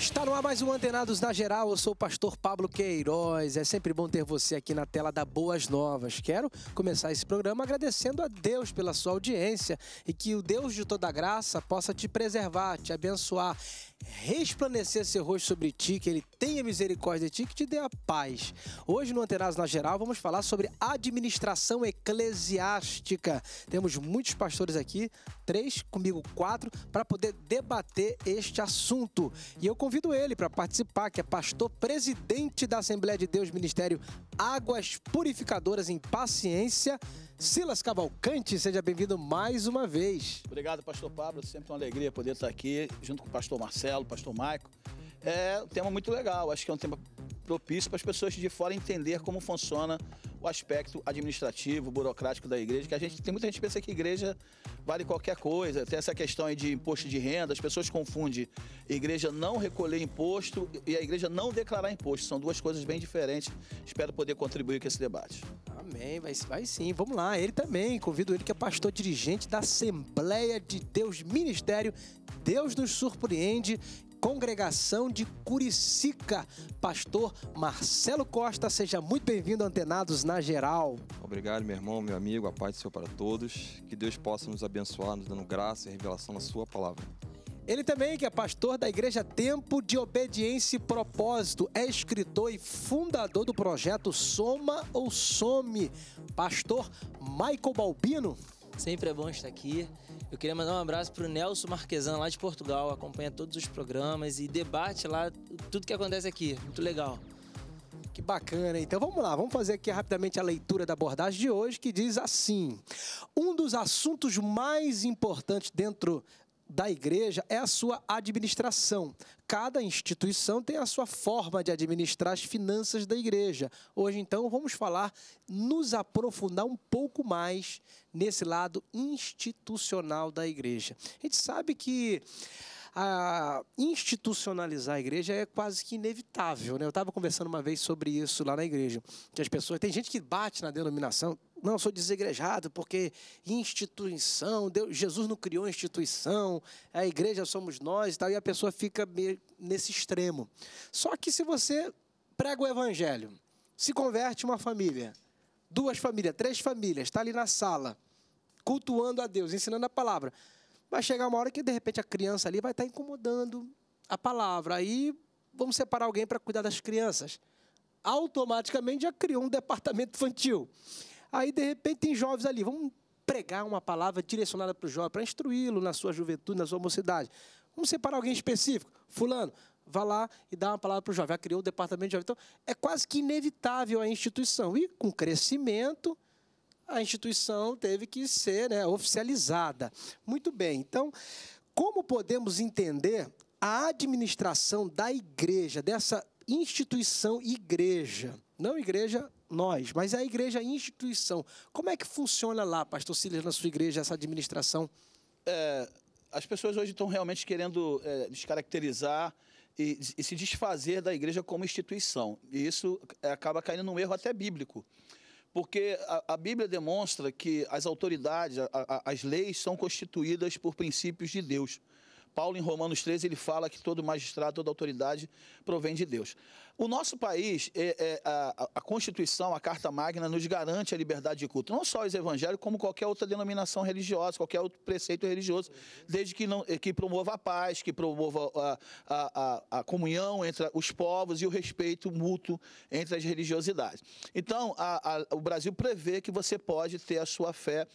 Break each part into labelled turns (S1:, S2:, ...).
S1: Está no ar mais um Antenados da Geral, eu sou o pastor Pablo Queiroz. É sempre bom ter você aqui na tela da Boas Novas. Quero começar esse programa agradecendo a Deus pela sua audiência e que o Deus de toda graça possa te preservar, te abençoar resplandecer seu rosto sobre ti, que ele tenha misericórdia de ti, que te dê a paz. Hoje no Antenados na Geral vamos falar sobre administração eclesiástica. Temos muitos pastores aqui, três, comigo quatro, para poder debater este assunto. E eu convido ele para participar, que é pastor presidente da Assembleia de Deus Ministério Águas Purificadoras em Paciência. Silas Cavalcante, seja bem-vindo mais
S2: uma vez. Obrigado, pastor Pablo. Sempre uma alegria poder estar aqui junto com o pastor Marcelo, pastor Maico. É um tema muito legal. Acho que é um tema propício para as pessoas de fora entender como funciona o aspecto administrativo, burocrático da igreja, que a gente tem muita gente que pensa que igreja vale qualquer coisa. Tem essa questão aí de imposto de renda, as pessoas confundem igreja não recolher imposto e a igreja não declarar imposto. São duas coisas bem diferentes. Espero poder contribuir com esse debate.
S1: Amém, vai, vai sim. Vamos lá, ele também. Convido ele que é pastor dirigente da Assembleia de Deus Ministério Deus nos surpreende Congregação de Curicica, pastor Marcelo Costa. Seja muito bem-vindo, Antenados na Geral.
S3: Obrigado, meu irmão, meu amigo, a paz do Senhor para todos. Que Deus possa nos abençoar, nos dando graça e revelação na Sua palavra. Ele também, que é pastor da Igreja Tempo
S1: de Obediência e Propósito, é escritor e fundador do projeto Soma ou Some, pastor Michael Balbino.
S4: Sempre é bom estar aqui. Eu queria mandar um abraço para o Nelson Marquesan, lá de Portugal, acompanha todos os programas e debate lá tudo que acontece aqui. Muito legal.
S1: Que bacana, então vamos lá, vamos fazer aqui rapidamente a leitura da abordagem de hoje, que diz assim: Um dos assuntos mais importantes dentro da igreja é a sua administração. Cada instituição tem a sua forma de administrar as finanças da igreja. Hoje, então, vamos falar, nos aprofundar um pouco mais nesse lado institucional da igreja. A gente sabe que a institucionalizar a igreja é quase que inevitável. Né? Eu estava conversando uma vez sobre isso lá na igreja. Que as pessoas. Tem gente que bate na denominação. Não, eu sou desegrejado porque instituição, Deus, Jesus não criou instituição, a igreja somos nós e tal, e a pessoa fica nesse extremo. Só que se você prega o evangelho, se converte uma família, duas famílias, três famílias, está ali na sala, cultuando a Deus, ensinando a palavra, vai chegar uma hora que de repente a criança ali vai estar tá incomodando a palavra. Aí vamos separar alguém para cuidar das crianças automaticamente já criou um departamento infantil. Aí, de repente, tem jovens ali, vamos pregar uma palavra direcionada para o jovem, para instruí-lo na sua juventude, na sua mocidade. Vamos separar alguém específico. Fulano, vá lá e dá uma palavra para o jovem. Já criou o departamento de jovens, Então, é quase que inevitável a instituição. E com crescimento, a instituição teve que ser né, oficializada. Muito bem. Então, como podemos entender a administração da igreja, dessa instituição igreja? Não igreja
S2: nós, mas é a igreja a instituição. Como é que funciona lá, pastor Silas, na sua igreja, essa administração? É, as pessoas hoje estão realmente querendo é, descaracterizar e, e, se desfazer da igreja como instituição. E isso é, acaba caindo num erro até bíblico. Porque a, a Bíblia demonstra que as autoridades, a, a, as leis são constituídas por princípios de Deus. Paulo, em Romanos 13, ele fala que todo magistrado, toda autoridade provém de Deus. O nosso país, é, é, a, a, Constituição, a Carta Magna, nos garante a liberdade de culto, não só os evangélicos, como qualquer outra denominação religiosa, qualquer outro preceito religioso, desde que, não, que promova a paz, que promova a, a, a, a comunhão entre os povos e o respeito mútuo entre as religiosidades. Então, o Brasil prevê que você pode ter a sua fé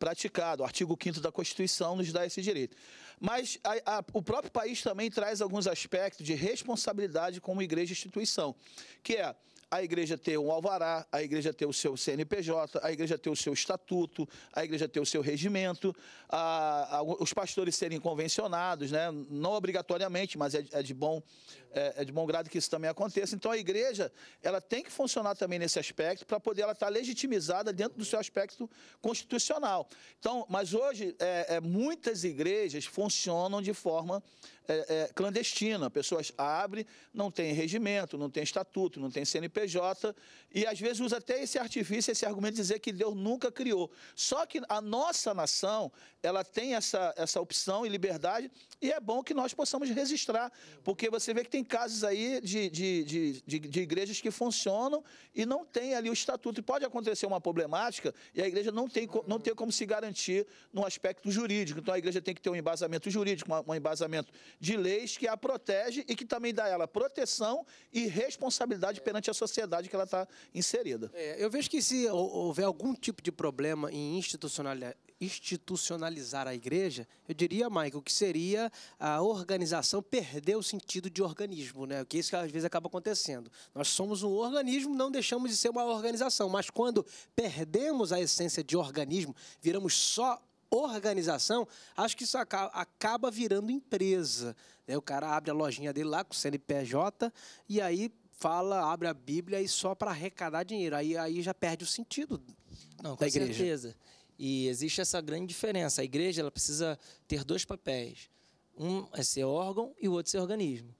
S2: praticada. O artigo 5 da Constituição nos dá esse direito. Mas a, a, o próprio país também traz alguns aspectos de responsabilidade como igreja instituição, que é a igreja ter um alvará, a igreja ter o seu CNPJ, a igreja ter o seu estatuto, a igreja ter o seu regimento, a, a, os pastores serem convencionados, né? não obrigatoriamente, mas é, é de bom é, é, de bom grado que isso também aconteça. Então a igreja ela tem que funcionar também nesse aspecto para poder ela estar tá legitimizada dentro do seu aspecto constitucional. Então, mas hoje é, é, muitas igrejas funcionam de forma é, é, clandestina. Pessoas abrem, não tem regimento, não tem estatuto, não tem CNPJ e às vezes usa até esse artifício, esse argumento de dizer que Deus nunca criou. Só que a nossa nação ela tem essa, essa opção e liberdade e é bom que nós possamos registrar, porque você vê que tem tem casos aí de, de, de, de, de igrejas que funcionam e não tem ali o estatuto. E pode acontecer uma problemática e a igreja não tem, não tem como se garantir no aspecto jurídico. Então a igreja tem que ter um embasamento jurídico, um embasamento de leis que a protege e que também dá a ela proteção e responsabilidade perante a sociedade que ela está inserida. É, eu vejo que se houver algum tipo de problema em institucionalidade institucionalizar
S1: a igreja, eu diria, Michael, que seria a organização perder o sentido de organismo, né? Que isso que às vezes acaba acontecendo. Nós somos um organismo, não deixamos de ser uma organização, mas quando perdemos a essência de organismo, viramos só organização, acho que isso acaba virando empresa. Né? O cara abre a lojinha dele lá com o CNPJ e aí fala, abre a Bíblia e só para arrecadar dinheiro. Aí, aí
S4: já perde o sentido Não, da igreja. certeza. E existe essa grande diferença. A igreja ela precisa ter dois papéis. Um é ser órgão e o outro ser organismo.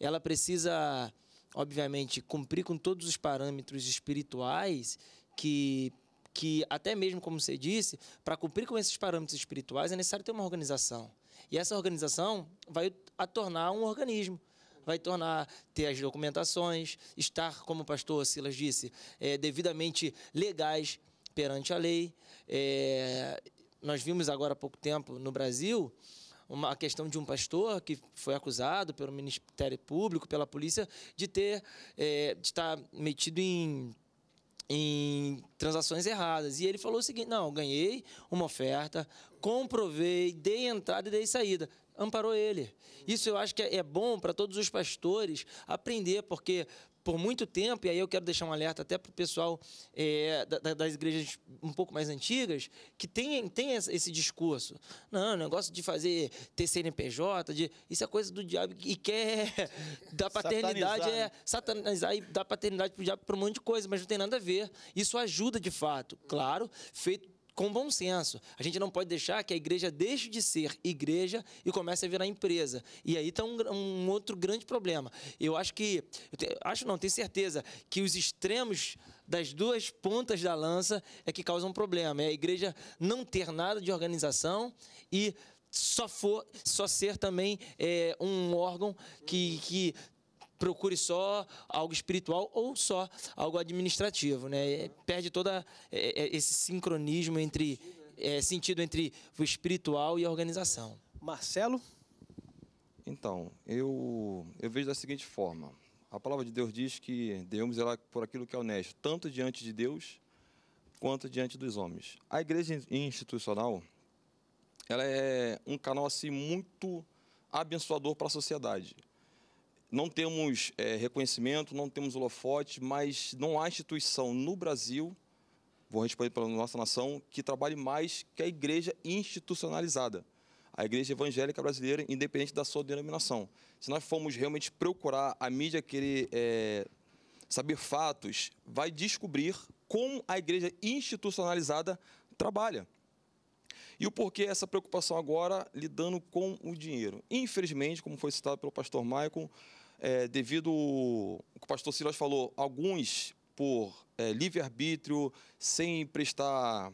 S4: Ela precisa, obviamente, cumprir com todos os parâmetros espirituais que que até mesmo, como você disse, para cumprir com esses parâmetros espirituais é necessário ter uma organização. E essa organização vai a tornar um organismo. Vai tornar ter as documentações, estar, como o pastor Silas disse, é, devidamente legais perante a lei. É, nós vimos agora há pouco tempo no Brasil uma, a questão de um pastor que foi acusado pelo Ministério Público, pela polícia, de ter é, de estar metido em em transações erradas. E ele falou o seguinte: não, ganhei uma oferta, comprovei, dei entrada e dei saída. Amparou ele. Isso eu acho que é bom para todos os pastores aprender, porque por muito tempo, e aí eu quero deixar um alerta até para o pessoal é, da, das igrejas um pouco mais antigas, que tem, tem esse discurso. Não, negócio de fazer TCNPJ, de, isso é coisa do diabo e quer dar paternidade, satanizar, é né? satanizar e dar paternidade para o diabo para um monte de coisa, mas não tem nada a ver. Isso ajuda de fato, claro, feito com bom senso. A gente não pode deixar que a igreja deixe de ser igreja e comece a virar empresa. E aí está um, um, outro grande problema. Eu acho que, eu te, acho não, tenho certeza que os extremos das duas pontas da lança é que causam um problema. É a igreja não ter nada de organização e só for, só ser também é, um órgão que, que procure só algo espiritual ou só algo administrativo, né? É, perde toda é, é, esse sincronismo entre é, sentido entre o espiritual e a organização. Marcelo,
S3: então eu eu vejo da seguinte forma: a palavra de Deus diz que devemos ela por aquilo que é honesto, tanto diante de Deus quanto diante dos homens. A igreja institucional ela é um canal assim muito abençoador para a sociedade. Não temos é, reconhecimento, não temos holofote, mas não há instituição no Brasil, vou responder pela nossa nação, que trabalhe mais que a igreja institucionalizada, a igreja evangélica brasileira, independente da sua denominação. Se nós formos realmente procurar a mídia querer é, saber fatos, vai descobrir como a igreja institucionalizada trabalha. E o porquê essa preocupação agora lidando com o dinheiro? Infelizmente, como foi citado pelo pastor Michael é, devido ao que o pastor Silas falou, alguns por é, livre-arbítrio, sem prestar.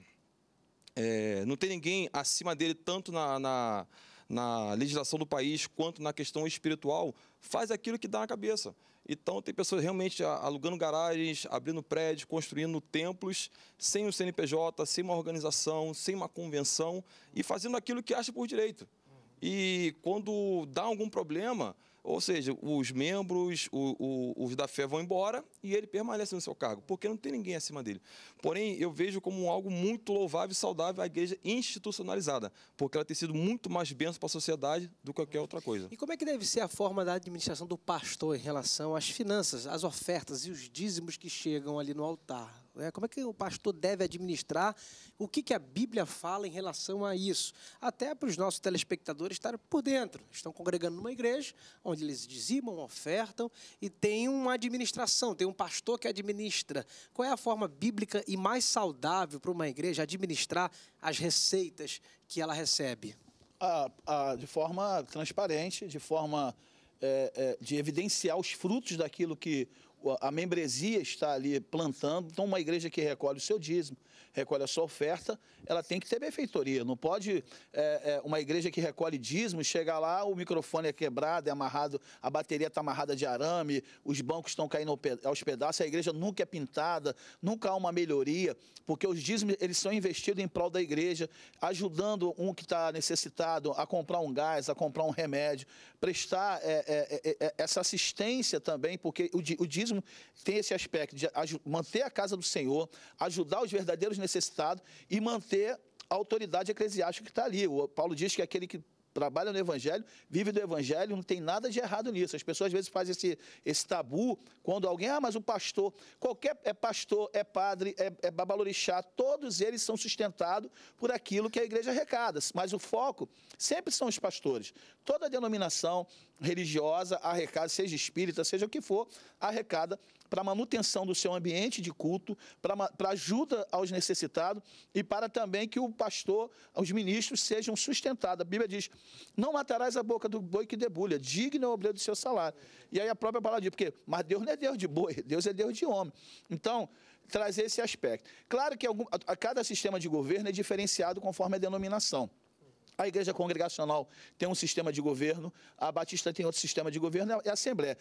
S3: É, não tem ninguém acima dele, tanto na, na, na, legislação do país quanto na questão espiritual, faz aquilo que dá na cabeça. Então, tem pessoas realmente alugando garagens, abrindo prédios, construindo templos, sem o CNPJ, sem uma organização, sem uma convenção e fazendo aquilo que acha por direito. E quando dá algum problema, ou seja, os membros, o, o, os da fé vão embora e ele permanece no seu cargo, porque não tem ninguém acima dele. Porém, eu vejo como algo muito louvável e saudável a igreja institucionalizada, porque ela tem sido muito mais benção para a sociedade do que qualquer outra coisa. E
S1: como é que deve ser a forma da administração do pastor em relação às finanças, às ofertas e os dízimos que chegam ali no altar? Né? Como é que o pastor deve administrar? O que, que a Bíblia fala em relação a isso? Até para os nossos telespectadores estarem por dentro. Estão congregando numa igreja onde eles dizimam, ofertam e tem uma administração, tem um pastor que administra. Qual é a forma bíblica e mais saudável para uma igreja administrar as receitas que ela recebe?
S2: Ah, ah, de forma transparente, de forma é, é, de evidenciar os frutos daquilo que a membresia está ali plantando. Então, uma igreja que recolhe o seu dízimo, recolhe a sua oferta, ela tem que ter benfeitoria. Não pode é, é, uma igreja que recolhe dízimo chegar lá, o microfone é quebrado, é amarrado, a bateria está amarrada de arame, os bancos estão caindo aos pedaços, a igreja nunca é pintada, nunca há uma melhoria, porque os dízimos eles são investidos em prol da igreja, ajudando um que está necessitado a comprar um gás, a comprar um remédio, prestar é, é, é, é essa assistência também, porque o dízimo evangelismo tem esse aspecto de manter a casa do Senhor, ajudar os verdadeiros necessitados e manter a autoridade eclesiástica que está ali. O Paulo diz que é aquele que trabalha no Evangelho, vive do Evangelho, não tem nada de errado nisso. As pessoas às vezes fazem esse, esse tabu quando alguém, ah, mas o pastor, qualquer é pastor, é padre, é, é babalorixá, todos eles são sustentados por aquilo que a igreja arrecada. Mas o foco sempre são os pastores. Toda denominação religiosa arrecada, seja espírita, seja o que for, arrecada para a manutenção do seu ambiente de culto, para ajuda aos necessitados e para também que o pastor, os ministros sejam sustentados. A Bíblia diz: não matarás a boca do boi que debulha, digno é o obreiro do seu salário. E aí a própria palavra diz, porque, mas Deus não é Deus de boi, Deus é Deus de homem. Então, trazer esse aspecto. Claro que algum, a, a cada sistema de governo é diferenciado conforme a denominação. A igreja congregacional tem um sistema de governo, a batista tem outro sistema de governo, é a assembleia.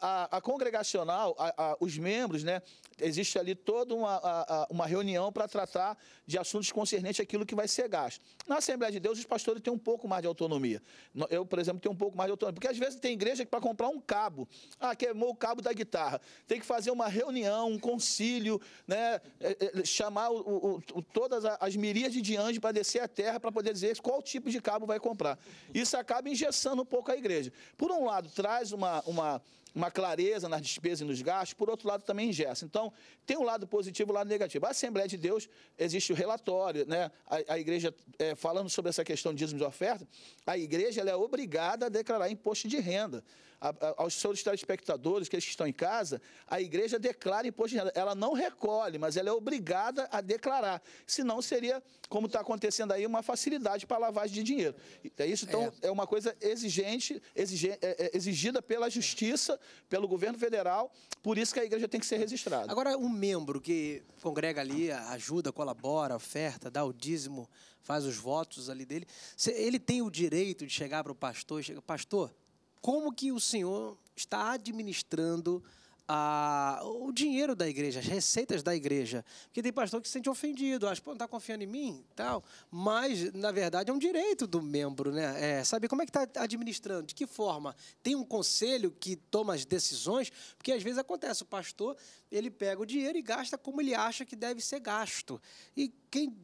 S2: A, a, a congregacional, a, os membros, né, existe ali toda uma, uma reunião para tratar de assuntos concernentes àquilo que vai ser gasto. Na Assembleia de Deus, os pastores têm um pouco mais de autonomia. Eu, por exemplo, tenho um pouco mais de autonomia, porque às vezes tem igreja que para comprar um cabo, ah, queimou o cabo da guitarra, tem que fazer uma reunião, um concílio, né, é, é, chamar o, o, o, todas as miríades de anjos para descer à terra para poder dizer qual tipo de cabo vai comprar. Isso acaba engessando um pouco a igreja. Por um lado, traz uma, uma, uma clareza nas despesas e nos gastos, por outro lado também ingessa. Então, tem um lado positivo e um lado negativo. A Assembleia de Deus, existe o relatório, né? a, a igreja, é, falando sobre essa questão de dízimo de oferta, a igreja é obrigada a declarar imposto de renda. A, a, aos seus telespectadores, que estão em casa, a igreja declara imposto de renda. Ela não recolhe, mas ela é obrigada a declarar. Senão seria, como está acontecendo aí, uma facilidade para lavagem de dinheiro. É isso, então, é, é uma coisa exigente, exige, é, é exigida pela justiça pelo governo federal, por isso que a igreja tem que ser registrada. Agora, um membro que
S1: congrega ali, ajuda, colabora, oferta, dá o dízimo, faz os votos ali dele, ele tem o direito de chegar para o pastor e chegar, pastor, como que o senhor está administrando a, o dinheiro da igreja, as receitas da igreja. Porque tem pastor que se sente ofendido, acha, pô, não está confiando em mim tal. Mas, na verdade, é um direito do membro, né? É, sabe como é que está administrando, de que forma? Tem um conselho que toma as decisões, porque às vezes acontece, o pastor ele pega o dinheiro e gasta como ele acha que deve ser gasto. E quem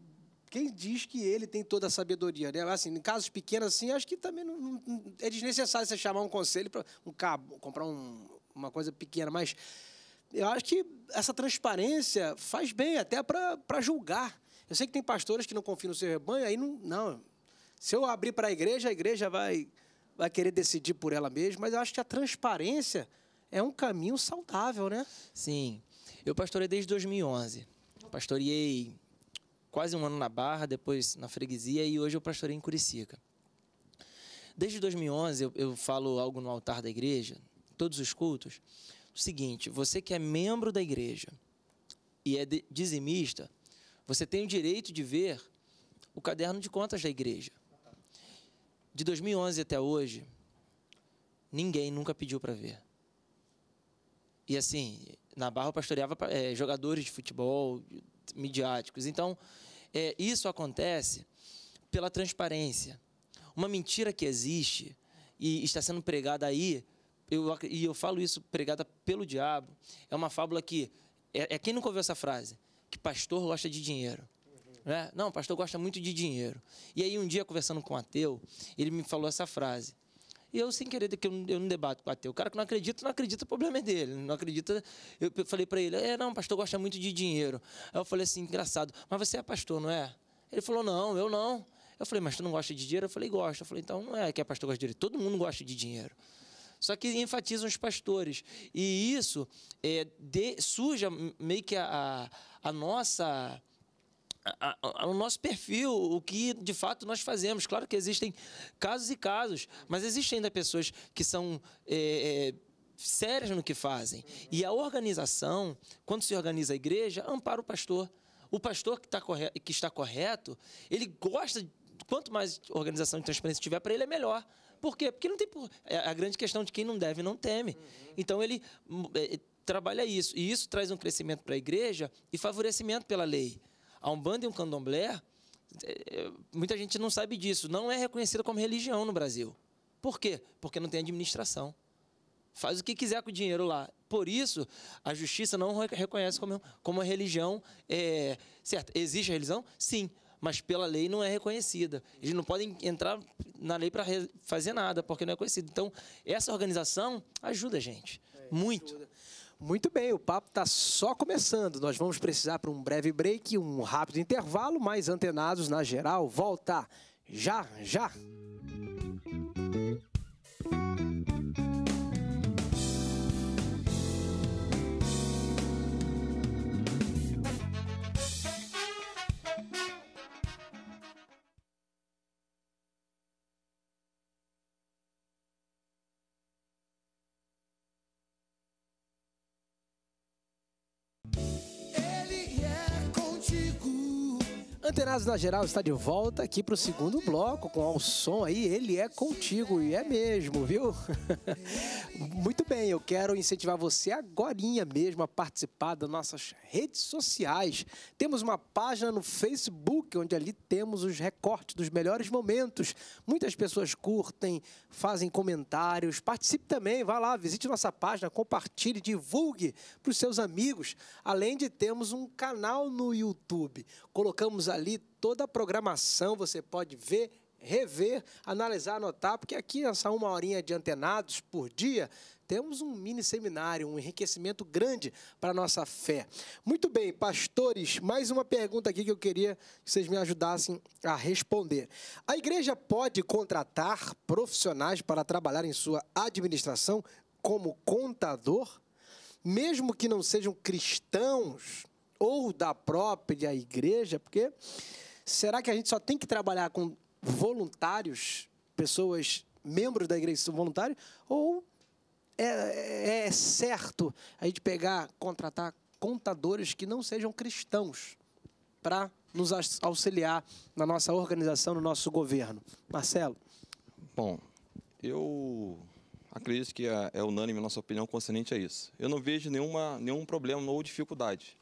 S1: quem diz que ele tem toda a sabedoria? Né? Assim, em casos pequenos assim, acho que também não, não é desnecessário você chamar um conselho para um cabo, comprar um uma coisa pequena, mas eu acho que essa transparência faz bem até para julgar. Eu sei que tem pastores que não confiam no seu rebanho, aí não. não. Se eu abrir para a igreja, a igreja vai, vai querer decidir por ela mesma, mas eu acho que a transparência
S4: é um caminho saudável, né? Sim. Eu pastorei desde 2011. Pastoreei quase um ano na Barra, depois na Freguesia e hoje eu pastorei em Curicica. Desde 2011 eu, eu falo algo no altar da igreja, todos os cultos, o seguinte: você que é membro da igreja e é dizimista, você tem o direito de ver o caderno de contas da igreja. De 2011 até hoje, ninguém nunca pediu para ver. E assim, na Barra eu pastoreava é, jogadores de futebol, midiáticos. Então, é, isso acontece pela transparência. Uma mentira que existe e está sendo pregada aí eu, e eu falo isso pregada pelo diabo, é uma fábula que. É, é quem nunca ouviu essa frase? Que pastor gosta de dinheiro. Né? Não, pastor gosta muito de dinheiro. E aí, um dia, conversando com um ateu, ele me falou essa frase. E eu, sem querer, que eu, eu não debato com o ateu. O cara que não acredita, não acredita, o problema é dele. Não acredita. Eu falei para ele: é, não, pastor gosta muito de dinheiro. Aí eu falei assim: engraçado, mas você é pastor, não é? Ele falou: não, eu não. Eu falei: mas tu não gosta de dinheiro? Eu falei: gosta. Eu falei: então não é que é pastor gosta de dinheiro. Todo mundo gosta de dinheiro. Só que enfatizam os pastores. E isso é, de, suja meio que a, a, a nossa. A, a, o nosso perfil, o que de fato nós fazemos. Claro que existem casos e casos, mas existem ainda pessoas que são é, é, sérias no que fazem. E a organização, quando se organiza a igreja, ampara o pastor. O pastor que, tá corre que está correto, ele gosta, quanto mais organização e transparência tiver para ele, é melhor. Por quê? Porque não tem. Por... É a grande questão de quem não deve não teme. Uhum. Então ele hum, é, é, trabalha isso. E isso traz um crescimento para a igreja e favorecimento pela lei. A Umbanda e um candomblé, é, é, muita gente não sabe disso. Não é reconhecida como religião no Brasil. Por quê? Porque não tem administração. Faz o que quiser com o dinheiro lá. Por isso, a justiça não reconhece como, como a religião. É, certo, existe a religião? Sim mas pela lei não é reconhecida. Eles não podem entrar na lei para fazer nada, porque não é conhecido. Então, essa organização ajuda a gente. É,
S1: muito. Ajuda. Muito bem, o papo está só começando. Nós vamos precisar para um breve break, um rápido intervalo, mais antenados na geral. Volta já, já. Antenados na Geral está de volta aqui para o segundo bloco com o som aí, ele é contigo e é mesmo, viu? Muito bem? Eu quero incentivar você agora mesmo a participar das nossas redes sociais. Temos uma página no Facebook, onde ali temos os recortes dos melhores momentos. Muitas pessoas curtem, fazem comentários. Participe também, vá lá, visite nossa página, compartilhe, divulgue para os seus amigos. Além de termos um canal no YouTube. Colocamos ali toda a programação, você pode ver, rever, analisar, anotar, porque aqui essa é uma horinha de antenados por dia temos um mini seminário, um enriquecimento grande para a nossa fé. Muito bem, pastores, mais uma pergunta aqui que eu queria que vocês me ajudassem a responder. A igreja pode contratar profissionais para trabalhar em sua administração como contador, mesmo que não sejam cristãos ou da própria igreja? Porque será que a gente só tem que trabalhar com voluntários, pessoas membros da igreja são voluntários, ou é, é, é certo a gente pegar, contratar contadores que não sejam cristãos para nos auxiliar na nossa organização, no nosso governo. Marcelo?
S3: Bom, eu acredito que é, é unânime a nossa opinião concernente a isso. Eu não vejo nenhuma, nenhum problema ou dificuldade.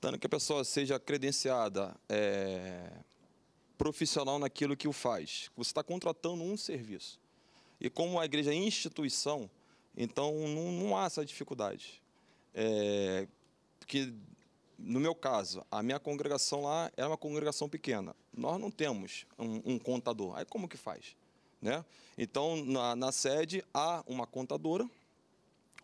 S3: Tanto que a pessoa seja credenciada, é, profissional naquilo que o faz. Você está contratando um serviço. E como a igreja é instituição, então, não, não há essa dificuldade. É, que, no meu caso, a minha congregação lá era é uma congregação pequena. Nós não temos um, um contador. Aí como que faz? Né? Então, na, na sede, há uma contadora,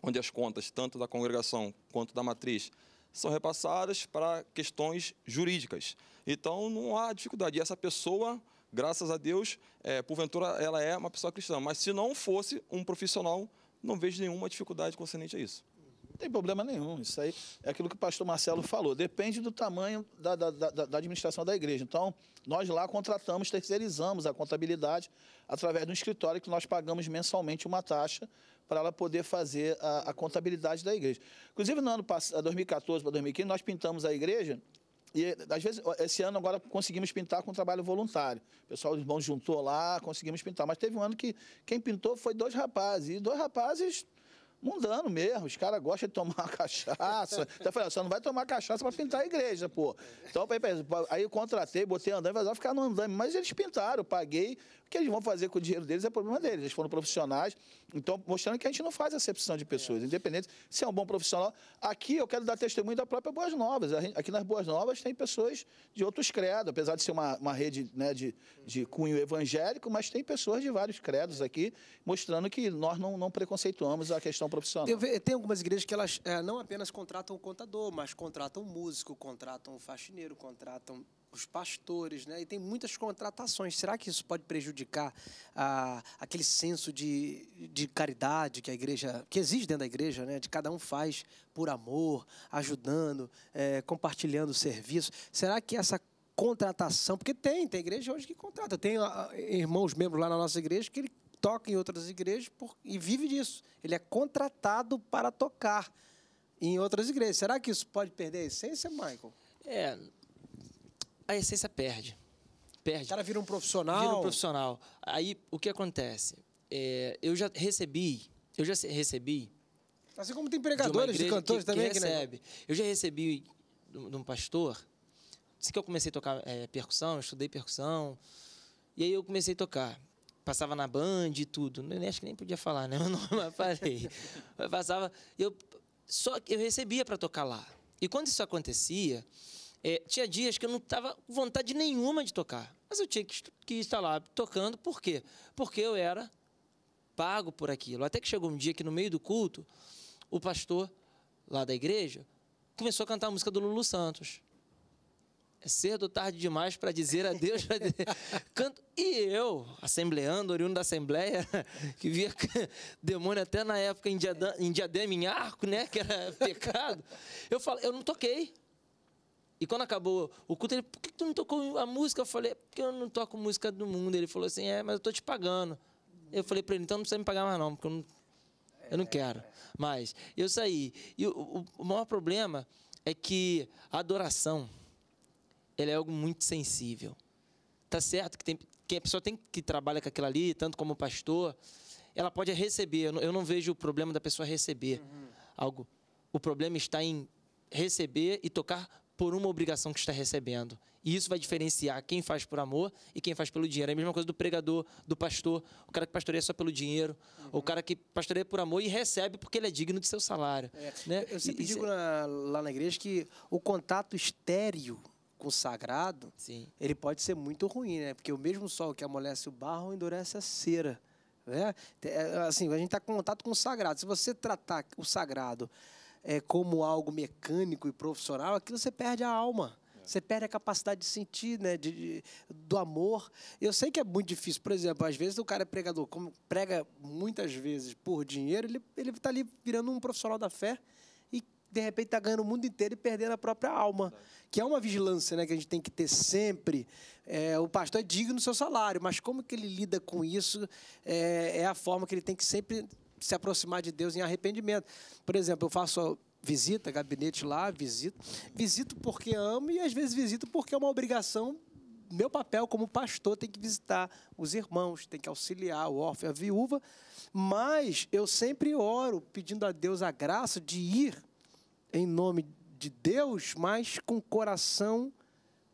S3: onde as contas, tanto da congregação quanto da matriz, são repassadas para questões jurídicas. Então, não há dificuldade. E essa pessoa, graças a Deus, é, porventura, ela é uma pessoa cristã. Mas se não fosse um profissional cristão, não vejo nenhuma dificuldade concernente a isso. Não tem problema nenhum. Isso aí é aquilo que o pastor Marcelo falou. Depende do
S2: tamanho da, da, da, da administração da igreja. Então, nós lá contratamos, terceirizamos a contabilidade através de um escritório que nós pagamos mensalmente uma taxa para ela poder fazer a, a, contabilidade da igreja. Inclusive, no ano passado, 2014 para 2015, nós pintamos a igreja e às vezes, esse ano agora conseguimos pintar com trabalho voluntário. O pessoal dos juntou lá, conseguimos pintar. Mas teve um ano que quem pintou foi dois rapazes. E dois rapazes mundano mesmo. Os caras gostam de tomar cachaça. Então eu falei, você não vai tomar cachaça para pintar a igreja, pô. Então aí, aí eu contratei, botei andando vai ficar no Mas eles pintaram, eu paguei que eles vão fazer com o dinheiro deles é problema deles. Eles foram profissionais, então mostrando que a gente não faz acepção de pessoas, é. independente se é um bom profissional. Aqui eu quero dar testemunho da própria Boas Novas. aqui nas Boas Novas tem pessoas de outros credos, apesar de ser uma, uma rede né, de, de cunho evangélico, mas tem pessoas de vários credos é. aqui, mostrando que nós não, não preconceituamos a questão profissional. Tem,
S1: tem algumas igrejas que elas é, não apenas contratam o contador, mas contratam o músico, contratam o faxineiro, contratam os pastores, né? e tem muitas contratações. Será que isso pode prejudicar ah, aquele senso de, de caridade que a igreja, que existe dentro da igreja, né? de cada um faz por amor, ajudando, é, compartilhando o serviço? Será que essa contratação, porque tem, tem igreja hoje que contrata, tem ah, irmãos membros lá na nossa igreja que ele toca em outras igrejas por, e vive disso. Ele é contratado para tocar em outras igrejas. Será que isso pode perder a essência, Michael?
S4: É, a essência perde. Perde. O cara vira um profissional. Vira um profissional. Aí o que acontece? É, eu já recebi, eu já recebi.
S1: Assim como tem empregadores de, de cantores que, também que né, recebe.
S4: né? Eu já recebi de um pastor. Assim que eu comecei a tocar é, percussão, estudei percussão. E aí eu comecei a tocar. Passava na band e tudo. Eu acho que nem podia falar, né? Eu não falei. passava. Eu, só eu recebia para tocar lá. E quando isso acontecia, é, tinha dias que eu não estava com vontade nenhuma de tocar, mas eu tinha que, que estar lá tocando, por quê? Porque eu era pago por aquilo. Até que chegou um dia que no meio do culto, o pastor lá da igreja começou a cantar a música do Lulu Santos. É cedo ou tarde demais para dizer adeus. Canto. E eu, assembleando, oriundo da Assembleia, que via demônio até na época em diadema, em diadema, em arco, né? Que era pecado. Eu falo, eu não toquei. E quando acabou o culto, ele, por que tu não tocou a música? Eu falei, é porque eu não toco música do mundo. Ele falou assim, é, mas eu tô te pagando. Eu falei para ele, então não precisa me pagar mais não, porque eu não, eu não é, quero é. mais. Eu saí. E o, o maior problema é que a adoração, ela é algo muito sensível. Tá certo que, tem, que a pessoa tem que trabalha com aquilo ali, tanto como pastor, ela pode receber. Eu não, eu não vejo o problema da pessoa receber uhum. algo. O problema está em receber e tocar por uma obrigação que está recebendo. E isso vai diferenciar quem faz por amor e quem faz pelo dinheiro. É a mesma coisa do pregador, do pastor, o cara que pastoreia só pelo dinheiro, uhum. o cara que pastoreia por amor e recebe porque ele é digno de seu salário. É. Né? Eu sempre e, digo
S1: na, lá na igreja que o contato estéreo com o sagrado, Sim. ele pode ser muito ruim, né? Porque o mesmo sol que amolece o barro endurece a cera. Né? É, assim, a gente está em contato com o sagrado. Se você tratar o sagrado é, como algo mecânico e profissional, aquilo você perde a alma. É. Você perde a capacidade de sentir, né? De, de, do amor. Eu sei que é muito difícil. Por exemplo, às vezes o cara é pregador, como prega muitas vezes por dinheiro, ele, ele está ali virando um profissional da fé e, de repente, tá ganhando o mundo inteiro e perdendo a própria alma. Que é uma vigilância, né? Que a gente tem que ter sempre. É, o pastor é digno do seu salário, mas como que ele lida com isso é, é a forma que ele tem que sempre se aproximar de Deus em arrependimento. Por exemplo, eu faço visita, gabinete lá, visito. Visito porque amo e às vezes visito porque é uma obrigação. Meu papel como pastor tem que visitar os irmãos, tem que auxiliar o órfão, a viúva, mas eu sempre oro pedindo a Deus a graça de ir em nome de Deus, mas com coração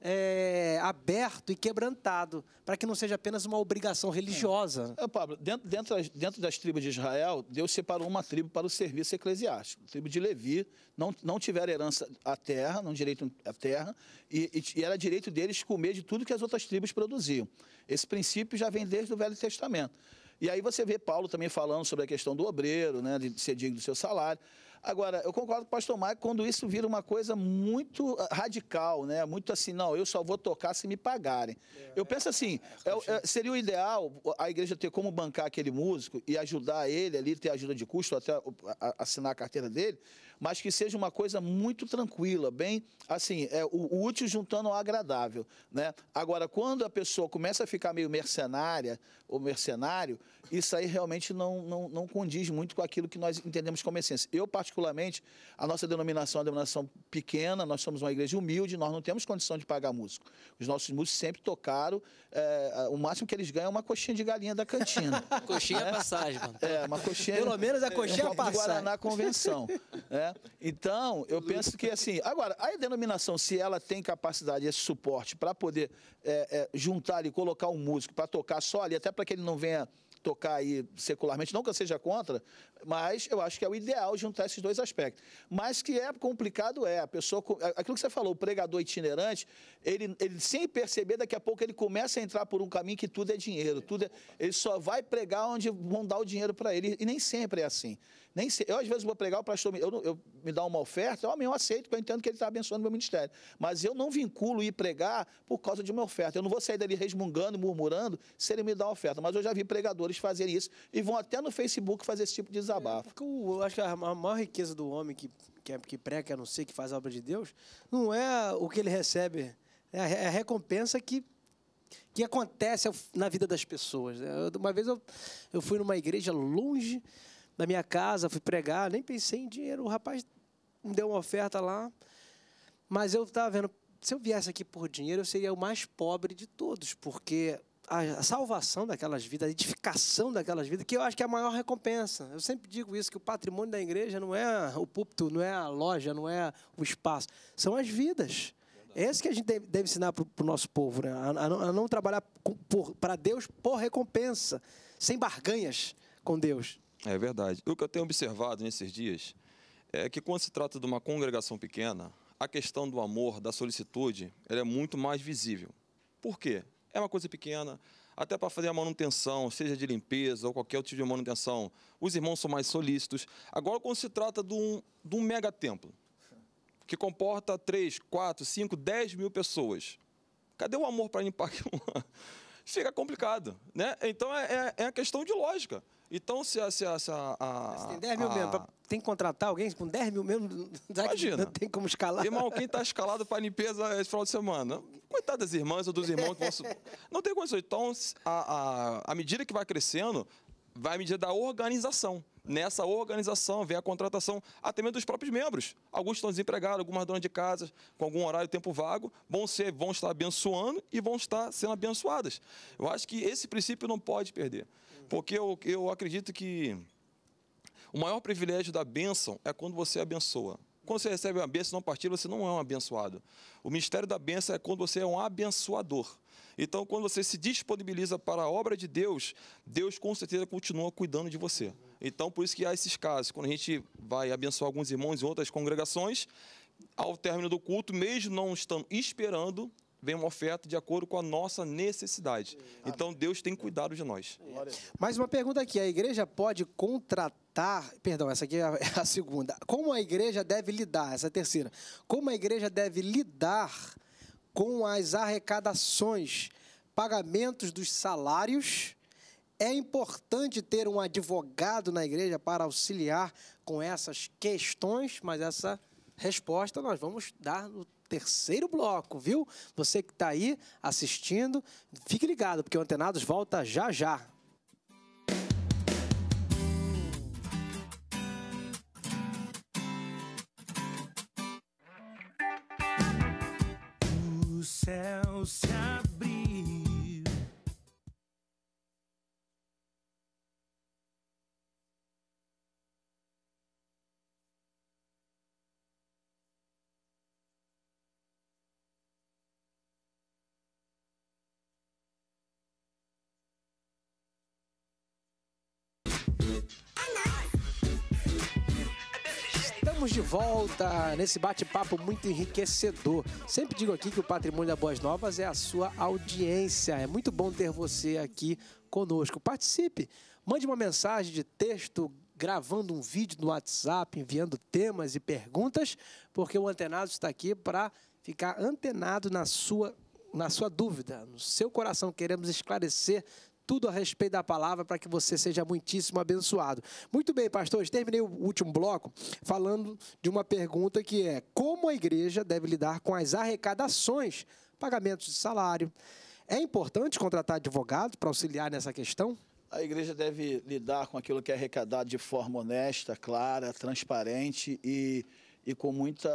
S2: é, aberto e quebrantado, para que não seja apenas uma obrigação religiosa. É, Pablo, dentro, dentro, das, dentro das tribos de Israel, Deus separou uma tribo para o serviço eclesiástico. A tribo de Levi não, não tiveram herança à terra, não direito à terra, e, e, e era direito deles comer de tudo que as outras tribos produziam. Esse princípio já vem desde o Velho Testamento. E aí você vê Paulo também falando sobre a questão do obreiro, né, de ser digno do seu salário. Agora, eu concordo com o pastor Maicon quando isso vira uma coisa muito ah, radical, né? Muito assim, não, eu só vou tocar se me pagarem. É, eu penso assim, é, é, seria o ideal a igreja ter como bancar aquele músico e ajudar ele ali, ter ajuda de custo, até assinar a carteira dele, mas que seja uma coisa muito tranquila, bem assim, é, o, útil juntando ao agradável. Né? Agora, quando a pessoa começa a ficar meio mercenária ou mercenário, isso aí realmente não, não, não condiz muito com aquilo que nós entendemos como essência. Eu, particularmente, a nossa denominação é uma denominação pequena, nós somos uma igreja humilde, nós não temos condição de pagar músico. Os nossos músicos sempre tocaram, é, o máximo que eles ganham é uma coxinha de galinha da cantina. coxinha é passagem, mano. É, uma coxinha. Pelo menos a é, coxinha é passagem. Guaraná Convenção. É, então, eu penso que assim. Agora, a denominação, se ela tem capacidade, esse suporte, para poder é, é, juntar e colocar um músico para tocar só ali, até para que ele não venha tocar aí secularmente, não que eu seja contra, mas eu acho que é o ideal juntar esses dois aspectos. Mas que é complicado é, a pessoa, aquilo que você falou, o pregador itinerante, ele, ele sem perceber, daqui a pouco ele começa a entrar por um caminho que tudo é dinheiro, tudo é, ele só vai pregar onde vão dar o dinheiro para ele, e nem sempre é assim. Nem se, eu às vezes vou pregar, o pastor eu, eu, me dá uma oferta, eu, eu aceito, porque eu entendo que ele está abençoando o meu ministério. Mas eu não vinculo ir pregar por causa de uma oferta. Eu não vou sair dali resmungando, murmurando, se ele me dá uma oferta. Mas eu já vi pregadores fazerem isso e vão até no Facebook fazer esse tipo de desabafo. É,
S1: eu acho que a maior riqueza do homem que, que, é, que prega, não ser que faz a obra de Deus, não é o que ele recebe, é a é recompensa que que acontece na vida das pessoas. Né? Uma vez eu, eu fui numa igreja longe da minha casa, fui pregar, nem pensei em dinheiro. O rapaz me deu uma oferta lá, mas eu estava vendo, se eu viesse aqui por dinheiro, eu seria o mais pobre de todos, porque a salvação daquelas vidas, a edificação daquelas vidas, que eu acho que é a maior recompensa. Eu sempre digo isso, que o patrimônio da igreja não é o púlpito, não é a loja, não é o espaço, são as vidas. É isso que a gente deve ensinar para o nosso povo, né? a, não, a não trabalhar para Deus por
S3: recompensa, sem barganhas com Deus. É verdade. O que eu tenho observado nesses dias é que quando se trata de uma congregação pequena, a questão do amor, da solicitude, ela é muito mais visível. Por quê? É uma coisa pequena, até para fazer a manutenção, seja de limpeza ou qualquer outro tipo de manutenção. Os irmãos são mais solícitos. Agora, quando se trata de um, de um mega templo, que comporta 3, 4, 5, 10 mil pessoas, cadê o amor para limpar aquilo? Fica complicado, né? Então, é, é, é questão de lógica. Então, se a. Se a, se a, a tem 10 mil a... membros. Tem
S1: que contratar alguém com 10 mil membros? Imagina. Não tem como escalar. Irmão, quem
S3: está escalado para limpeza esse final de semana? Coitado das irmãs ou dos irmãos que vão... Não tem condição. Então, a, a, a medida que vai crescendo, vai a medida da organização nessa organização, vem a contratação até mesmo dos próprios membros. Alguns estão desempregados, algumas donas de casa, com algum horário tempo vago, vão, ser, vão estar abençoando e vão estar sendo abençoadas. Eu acho que esse princípio não pode perder, porque eu, eu acredito que o maior privilégio da bênção é quando você abençoa. Quando você recebe uma bênção não partilha, você não é um abençoado. O ministério da bênção é quando você é um abençoador. Então, quando você se disponibiliza para a obra de Deus, Deus com certeza continua cuidando de você. Então, por isso que há esses casos. Quando a gente vai abençoar alguns irmãos em outras congregações, ao término do culto, mesmo não estando esperando, vem uma oferta de acordo com a nossa necessidade. Então Deus tem cuidado de nós.
S1: Mais uma pergunta aqui: a igreja pode contratar? Perdão, essa aqui é a é segunda. Como a igreja deve lidar? Essa é a terceira. Como a igreja deve lidar com as arrecadações, pagamentos dos salários é importante ter um advogado na igreja para auxiliar com essas questões, mas essa resposta nós vamos dar no terceiro bloco, viu? Você que está aí assistindo, fique ligado, porque o Antenados volta já já. O céu se abre. Estamos de volta nesse bate-papo muito enriquecedor. Sempre digo aqui que o patrimônio da Boas Novas é a sua audiência. É muito bom ter você aqui conosco. Participe, mande uma mensagem de texto, gravando um vídeo no WhatsApp, enviando temas e perguntas, porque o antenado está aqui para ficar antenado na sua na sua dúvida, no seu coração. Queremos esclarecer tudo a respeito da palavra para que você seja muitíssimo abençoado. Muito bem, pastores, terminei o último bloco falando de uma pergunta que é: como a igreja deve lidar com as arrecadações, pagamentos de salário? É importante contratar advogado para auxiliar nessa
S2: questão? A igreja deve lidar com aquilo que é arrecadado de forma honesta, clara, transparente e, e com muita.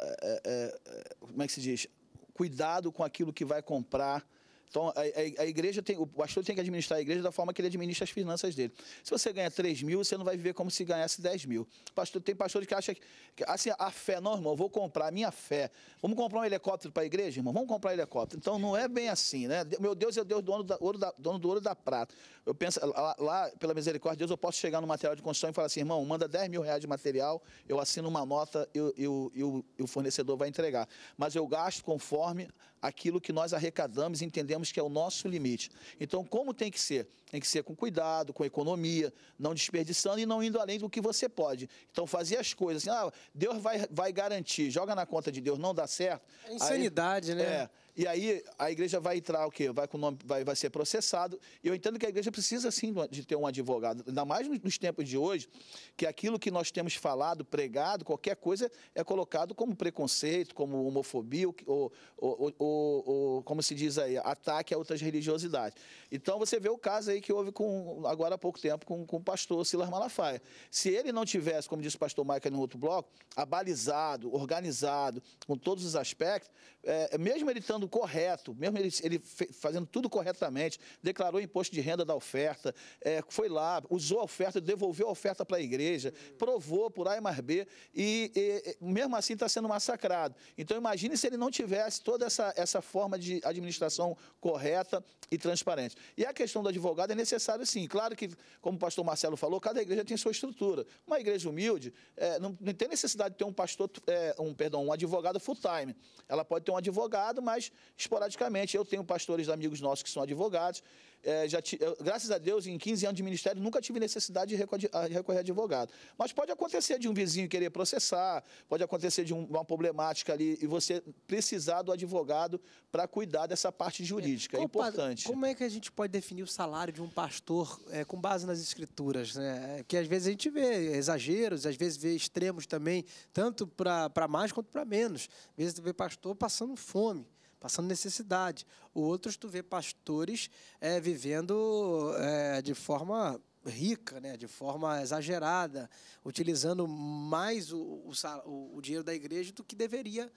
S2: É, é, é como é que se diz? Cuidado com aquilo que vai comprar então, a, a, a igreja tem, o pastor tem que administrar a igreja da forma que ele administra as finanças dele. Se você ganha 3 mil, você não vai viver como se ganhasse 10 mil. Pastor, tem pastores que acham que, assim, a fé, não, irmão, vou comprar a minha fé. Vamos comprar um helicóptero para a igreja, irmão? Vamos comprar um helicóptero. Então, não é bem assim, né? Meu Deus é Deus dono, da, ouro da, dono do ouro da prata. Eu penso, lá, lá, pela misericórdia de Deus, eu posso chegar no material de construção e falar assim, irmão, manda 10 mil reais de material, eu assino uma nota e eu, eu, eu, o fornecedor vai entregar. Mas eu gasto conforme aquilo que nós arrecadamos e entendemos que é o nosso limite. Então, como tem que ser? Tem que ser com cuidado, com economia, não desperdiçando e não indo além do que você pode. Então, fazer as coisas assim, ah, Deus vai, vai garantir, joga na conta de Deus, não dá certo. É insanidade, aí, né? É, e aí a igreja vai entrar o quê? Vai com nome, vai, vai ser processado. E eu entendo que a igreja precisa sim de ter um advogado, ainda mais nos tempos de hoje, que aquilo que nós temos falado, pregado, qualquer coisa é colocado como preconceito, como homofobia ou, ou, ou, ou como se diz aí, ataque a outras religiosidades. Então você vê o caso aí que houve com agora há pouco tempo com, com o pastor Silas Malafaia. Se ele não tivesse, como disse o pastor Maica no outro bloco, abalizado, organizado, com todos os aspectos, é, mesmo ele estando correto, mesmo ele, ele fazendo tudo corretamente, declarou imposto de renda da oferta, é, foi lá, usou a oferta, devolveu a oferta para a igreja, provou por A e mais B, e, e mesmo assim está sendo massacrado. Então imagine se ele não tivesse toda essa, essa forma de administração correta e transparente. E a questão do advogado é necessário sim. Claro que, como o pastor Marcelo falou, cada igreja tem sua estrutura. Uma igreja humilde é, não, não, tem necessidade de ter um pastor, é, um, perdão, um advogado full-time. Ela pode ter um advogado, mas esporadicamente. Eu tenho pastores amigos nossos que são advogados. É, já t... eu, graças a Deus, em 15 anos de ministério, nunca tive necessidade de recorrer, a advogado. Mas pode acontecer de um vizinho querer processar, pode acontecer de um, uma problemática ali e você precisar do advogado para cuidar dessa parte é, jurídica. É, importante.
S1: como é que a gente pode definir o salário de um pastor é, com base nas escrituras? Né? É, que às vezes a gente vê exageros, às vezes vê extremos também, tanto para mais quanto para menos. Às vezes vê pastor passando fome passando necessidade. Outros tu vê pastores é, vivendo é, de forma rica, né, de forma exagerada, utilizando mais o, o, o, dinheiro da igreja do que deveria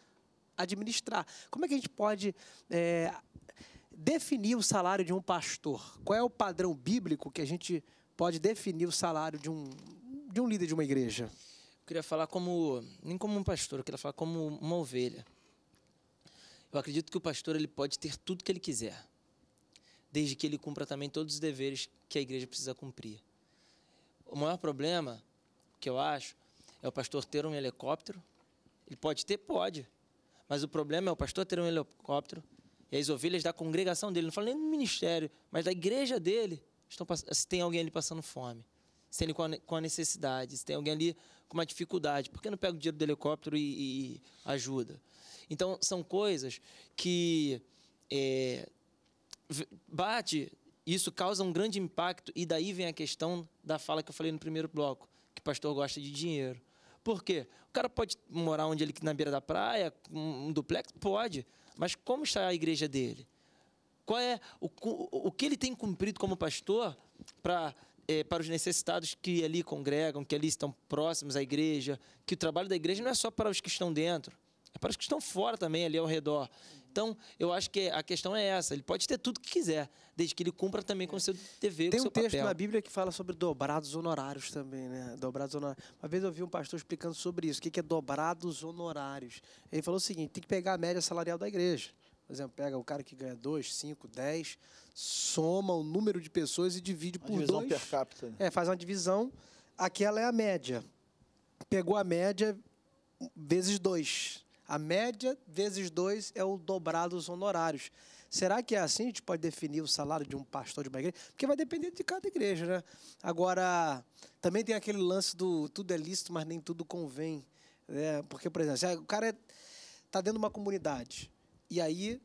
S1: administrar. Como é que a gente pode é, definir o salário de um pastor? Qual é o padrão bíblico que a gente pode definir o salário de um, de um líder de uma igreja? Eu
S4: queria falar como, nem como um pastor, eu queria falar como uma ovelha. Eu acredito que o pastor ele pode ter tudo que ele quiser, desde que ele cumpra também todos os deveres que a igreja precisa cumprir. O maior problema que eu acho é o pastor ter um helicóptero. Ele pode ter, pode, mas o problema é o pastor ter um helicóptero e as ovelhas da congregação dele, não falo nem do ministério, mas da igreja dele, estão, se tem alguém ali passando fome, se tem com a necessidade, se tem alguém ali com uma dificuldade, por que não pega o dinheiro do helicóptero e, e ajuda? Então, são coisas que é, bate, isso causa um grande impacto, e daí vem a questão da fala que eu falei no primeiro bloco, que pastor gosta de dinheiro. Por quê? O cara pode morar onde ele na beira da praia, um duplex? Pode. Mas como está a igreja dele? Qual é o, o que ele tem cumprido como pastor para é, para os necessitados que ali congregam, que ali estão próximos à igreja, que o trabalho da igreja não é só para os que estão dentro, é para os que estão fora também, ali ao redor. Então, eu acho que a questão é essa. Ele pode ter tudo que quiser, desde que ele cumpra também com o seu dever, Tem um texto na
S1: Bíblia que fala sobre dobrados honorários também, né? Dobrados honorários. Uma vez eu vi um pastor explicando sobre isso, o que é dobrados honorários. Ele falou o seguinte, tem que pegar a média salarial da igreja. Por exemplo, pega o cara que ganha 2, 5, 10, soma o número de pessoas e divide uma por divisão dois. per capita. Né? É, faz uma divisão. Aquela é a média. Pegou a média vezes 2. A média vezes 2 é o dobrado dos honorários. Será que é assim? A gente pode definir o salário de um pastor de uma igreja? Porque vai depender de cada igreja, né? Agora, também tem aquele lance do tudo é lícito, mas nem tudo convém. Né? Porque, por exemplo, o cara está é, tá dentro de uma comunidade, e aí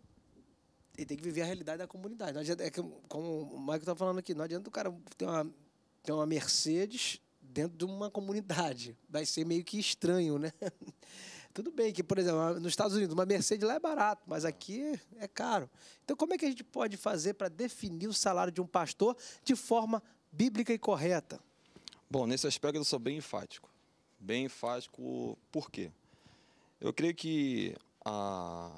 S1: ele tem que viver a realidade da comunidade. Não adianta, é que, como o Michael está falando aqui, não adianta o cara ter uma, ter uma Mercedes dentro de uma comunidade. Vai ser meio que estranho, né? Tudo bem que, por exemplo, nos Estados Unidos, uma Mercedes lá é barato, mas aqui é caro. Então, como é que a gente pode fazer para definir o salário de um pastor de forma bíblica e correta?
S3: Bom, nesse aspecto eu sou bem enfático. Bem enfático, por quê? Eu creio que a,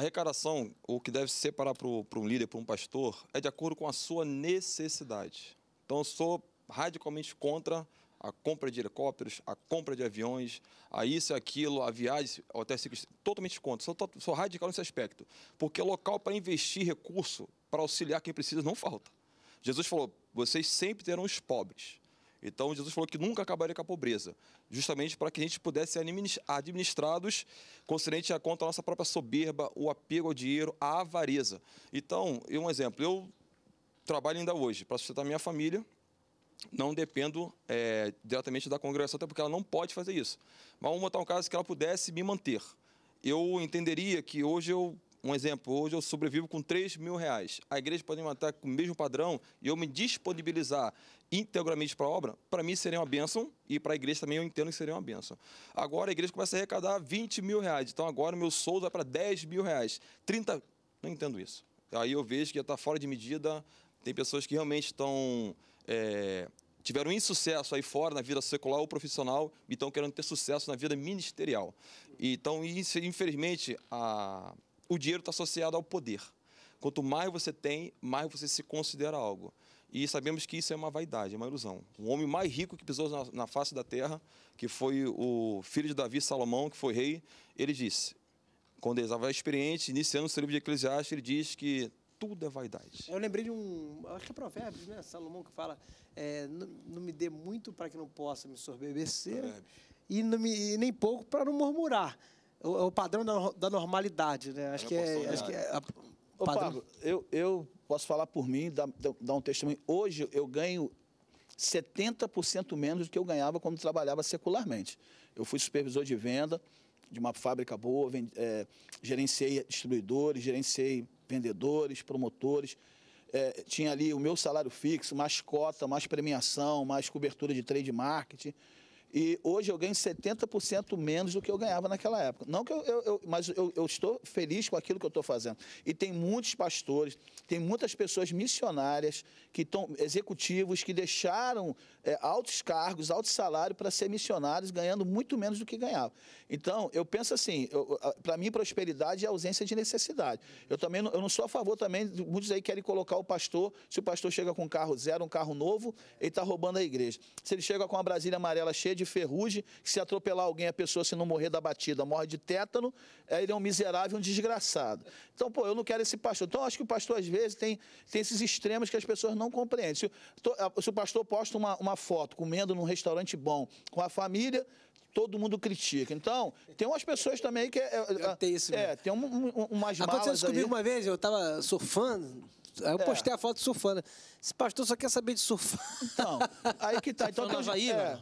S3: a arrecadação, o que deve se separar para um líder, para um pastor, é de acordo com a sua necessidade. Então, eu sou radicalmente contra a compra de helicópteros, a compra de aviões, a isso e aquilo, a viagem, até totalmente contra. Sou, sou radical nesse aspecto. Porque local para investir recurso, para auxiliar quem precisa, não falta. Jesus falou: vocês sempre terão os pobres. Então, Jesus falou que nunca acabaria com a pobreza, justamente para que a gente pudesse ser administrados, concernente a conta da nossa própria soberba, o apego ao dinheiro, a avareza. Então, um exemplo, eu trabalho ainda hoje para sustentar minha família, não dependo é, diretamente da congregação, até porque ela não pode fazer isso. Mas vamos montar um caso que ela pudesse me manter. Eu entenderia que hoje eu um exemplo, hoje eu sobrevivo com 3 mil reais. A igreja pode me matar com o mesmo padrão e eu me disponibilizar integralmente para a obra, para mim seria uma bênção e para a igreja também eu entendo que seria uma bênção. Agora a igreja começa a arrecadar 20 mil reais, então agora meu soldo vai para 10 mil reais. 30, não entendo isso. Aí eu vejo que está fora de medida, tem pessoas que realmente estão... É tiveram insucesso aí fora na vida secular ou profissional e estão querendo ter sucesso na vida ministerial. Então, infelizmente, a, o dinheiro está associado ao poder. Quanto mais você tem, mais você se considera algo. E sabemos que isso é uma vaidade, é uma ilusão. O homem mais rico que pisou na, face da terra, que foi o filho de Davi, Salomão, que foi rei, ele disse, quando ele estava experiente, iniciando o seu livro de Eclesiastes, ele diz que tudo é vaidade.
S1: Eu lembrei de um, acho que é Provérbios, né? Salomão que fala, é, não, não, me dê muito para que não possa me sorbecer, e, e nem pouco para não murmurar. É o, é o padrão da, da, normalidade, né? Acho, é que é, acho que é. A,
S2: Ô, Pablo, eu, eu posso falar por mim, dar, dar um testemunho. Hoje eu ganho 70% menos do que eu ganhava quando trabalhava secularmente. Eu fui supervisor de venda de uma fábrica boa, vend, é, gerenciei distribuidores, gerenciei vendedores, promotores. É, tinha ali o meu salário fixo, mais cota, mais premiação, mais cobertura de trade marketing. E hoje eu ganho 70% menos do que eu ganhava naquela época. Não que eu, eu, eu mas eu, eu, estou feliz com aquilo que eu estou fazendo. E tem muitos pastores, tem muitas pessoas missionárias que estão executivos que deixaram é, altos cargos, alto salário para ser missionários, ganhando muito menos do que ganhavam. Então eu penso assim, para mim prosperidade é ausência de necessidade. Eu também não, eu não sou a favor também. Muitos aí querem colocar o pastor. Se o pastor chega com um carro zero, um carro novo, ele está roubando a igreja. Se ele chega com uma Brasília amarela cheia de de ferrugem, se atropelar alguém, a pessoa, se não morrer da batida, morre de tétano, é, ele é um miserável, um desgraçado. Então, pô, eu não quero esse pastor. Então, acho que o pastor, às vezes, tem, tem esses extremos que as pessoas não compreendem. Se, se o pastor posta uma, uma foto comendo num restaurante bom com a família, todo mundo critica. Então, tem umas pessoas também que. É, é, é tem isso mesmo. É, tem um, um, umas Aconteceu malas. Aconteceu comigo uma
S1: vez, eu tava, surfando, Aí eu é. postei a foto surfando. Esse pastor só quer saber de surfar. Então, aí que tá. tá então, tem uns, Havaí, é.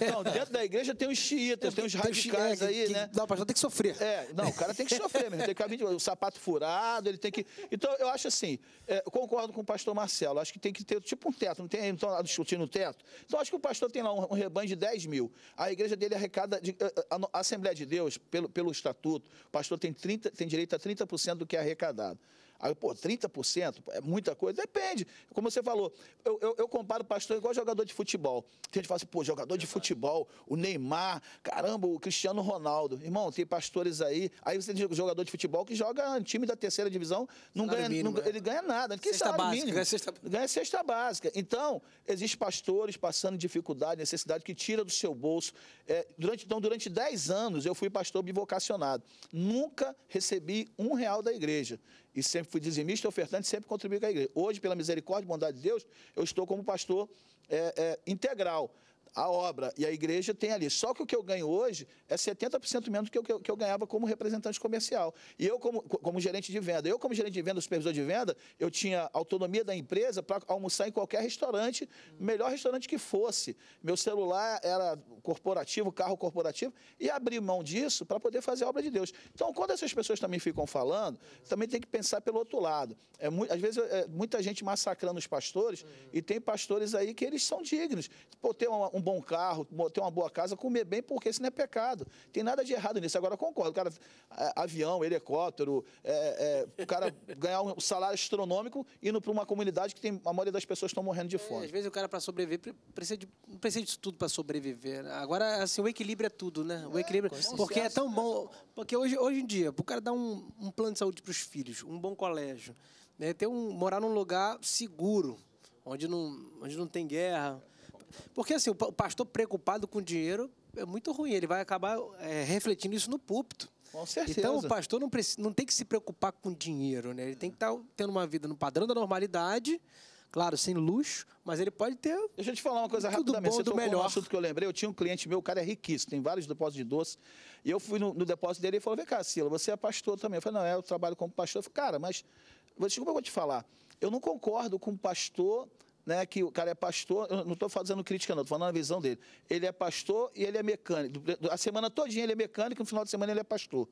S2: então dentro da igreja tem os xiitas tem, os radicais aí, né? Não, o pastor tem que sofrer. É, não, o cara tem que sofrer mesmo. Tem que ficar o sapato furado, ele tem que. Então, eu acho assim, é, eu concordo com o pastor Marcelo, acho que tem que ter tipo um teto, não tem então não discutindo o teto. Então, acho que o pastor tem lá um, um rebanho de 10 mil. A igreja dele é arrecada. De, eh, eh, a, a, a Assembleia de Deus, pelo, pelo estatuto, o pastor tem, 30, tem direito a 30% do que é arrecadado. Aí, pô, 30% é muita coisa? Depende. Como você falou, eu, eu, eu comparo pastor igual jogador de futebol. Tem gente que fala assim, pô, jogador de futebol, o Neymar, caramba, o Cristiano Ronaldo. Irmão, tem pastores aí. Aí você tem jogador de futebol que joga um time da terceira divisão, não ganha, mínimo, não, né? ele ganha nada. Quem sexta básica, mínimo? Ganha sexta... ganha sexta básica. Então, existem pastores passando dificuldade, necessidade, que tira do seu bolso. É, durante, então, durante 10 anos, eu fui pastor bivocacionado. Nunca recebi um real da igreja e sempre fui dizimista, ofertante, sempre contribuí com a igreja. Hoje, pela misericórdia e bondade de Deus, eu estou como pastor é, é, integral a obra e a igreja tem ali. Só que o que eu ganho hoje é 70% menos do que eu, que, eu, que eu ganhava como representante comercial. E eu, como, como gerente de venda, eu, como gerente de venda, supervisor de venda, eu tinha autonomia da empresa para almoçar em qualquer restaurante, melhor restaurante que fosse. Meu celular era corporativo, carro corporativo, e abri mão disso para poder fazer a obra de Deus. Então, quando essas pessoas também ficam falando, também tem que pensar pelo outro lado. É, às vezes, é, é, muita gente massacrando os pastores, e tem pastores aí que eles são dignos. Pô, tem uma, um bom carro, ter uma boa casa, comer bem, porque isso não é pecado. Tem nada de errado nisso. Agora, concordo, o cara, é, avião, helicóptero, é, é, o cara ganhar um salário astronômico indo para uma comunidade que tem, a maioria das pessoas estão morrendo de é, fome. É, às
S1: vezes o cara, para sobreviver, precisa de, precisa de tudo para sobreviver. Né? Agora, assim, o equilíbrio é tudo, né? O é, equilíbrio. porque é tão bom. Porque hoje, hoje em dia, o cara dá um, um plano de saúde para os filhos, um bom colégio, né? Ter um, morar num lugar seguro, onde não, onde não tem guerra porque assim, o pastor preocupado com dinheiro é muito ruim, ele vai acabar é, refletindo isso no púlpito. Com certeza. Então o pastor não, precisa, não tem que se preocupar com dinheiro, né? Ele tem que estar tá tendo uma vida no padrão da normalidade, claro, sem luxo, mas ele pode ter. Deixa eu te falar uma coisa rapidamente. Bom, Você do melhor. um assunto
S2: que eu lembrei. Eu tinha um cliente meu, o cara é riquíssimo, tem vários depósitos de doce. E eu fui no, no depósito dele e falou: vem cá, Sila, você é pastor também. Eu falei, não, é, eu trabalho como pastor. Eu falei, cara, mas. Desculpa, eu vou te falar. Eu não concordo com o pastor né, que o cara é pastor, eu não estou fazendo crítica não, estou falando a visão dele. Ele é pastor e ele é mecânico. A semana todinha ele é mecânico, e no final de semana ele é pastor.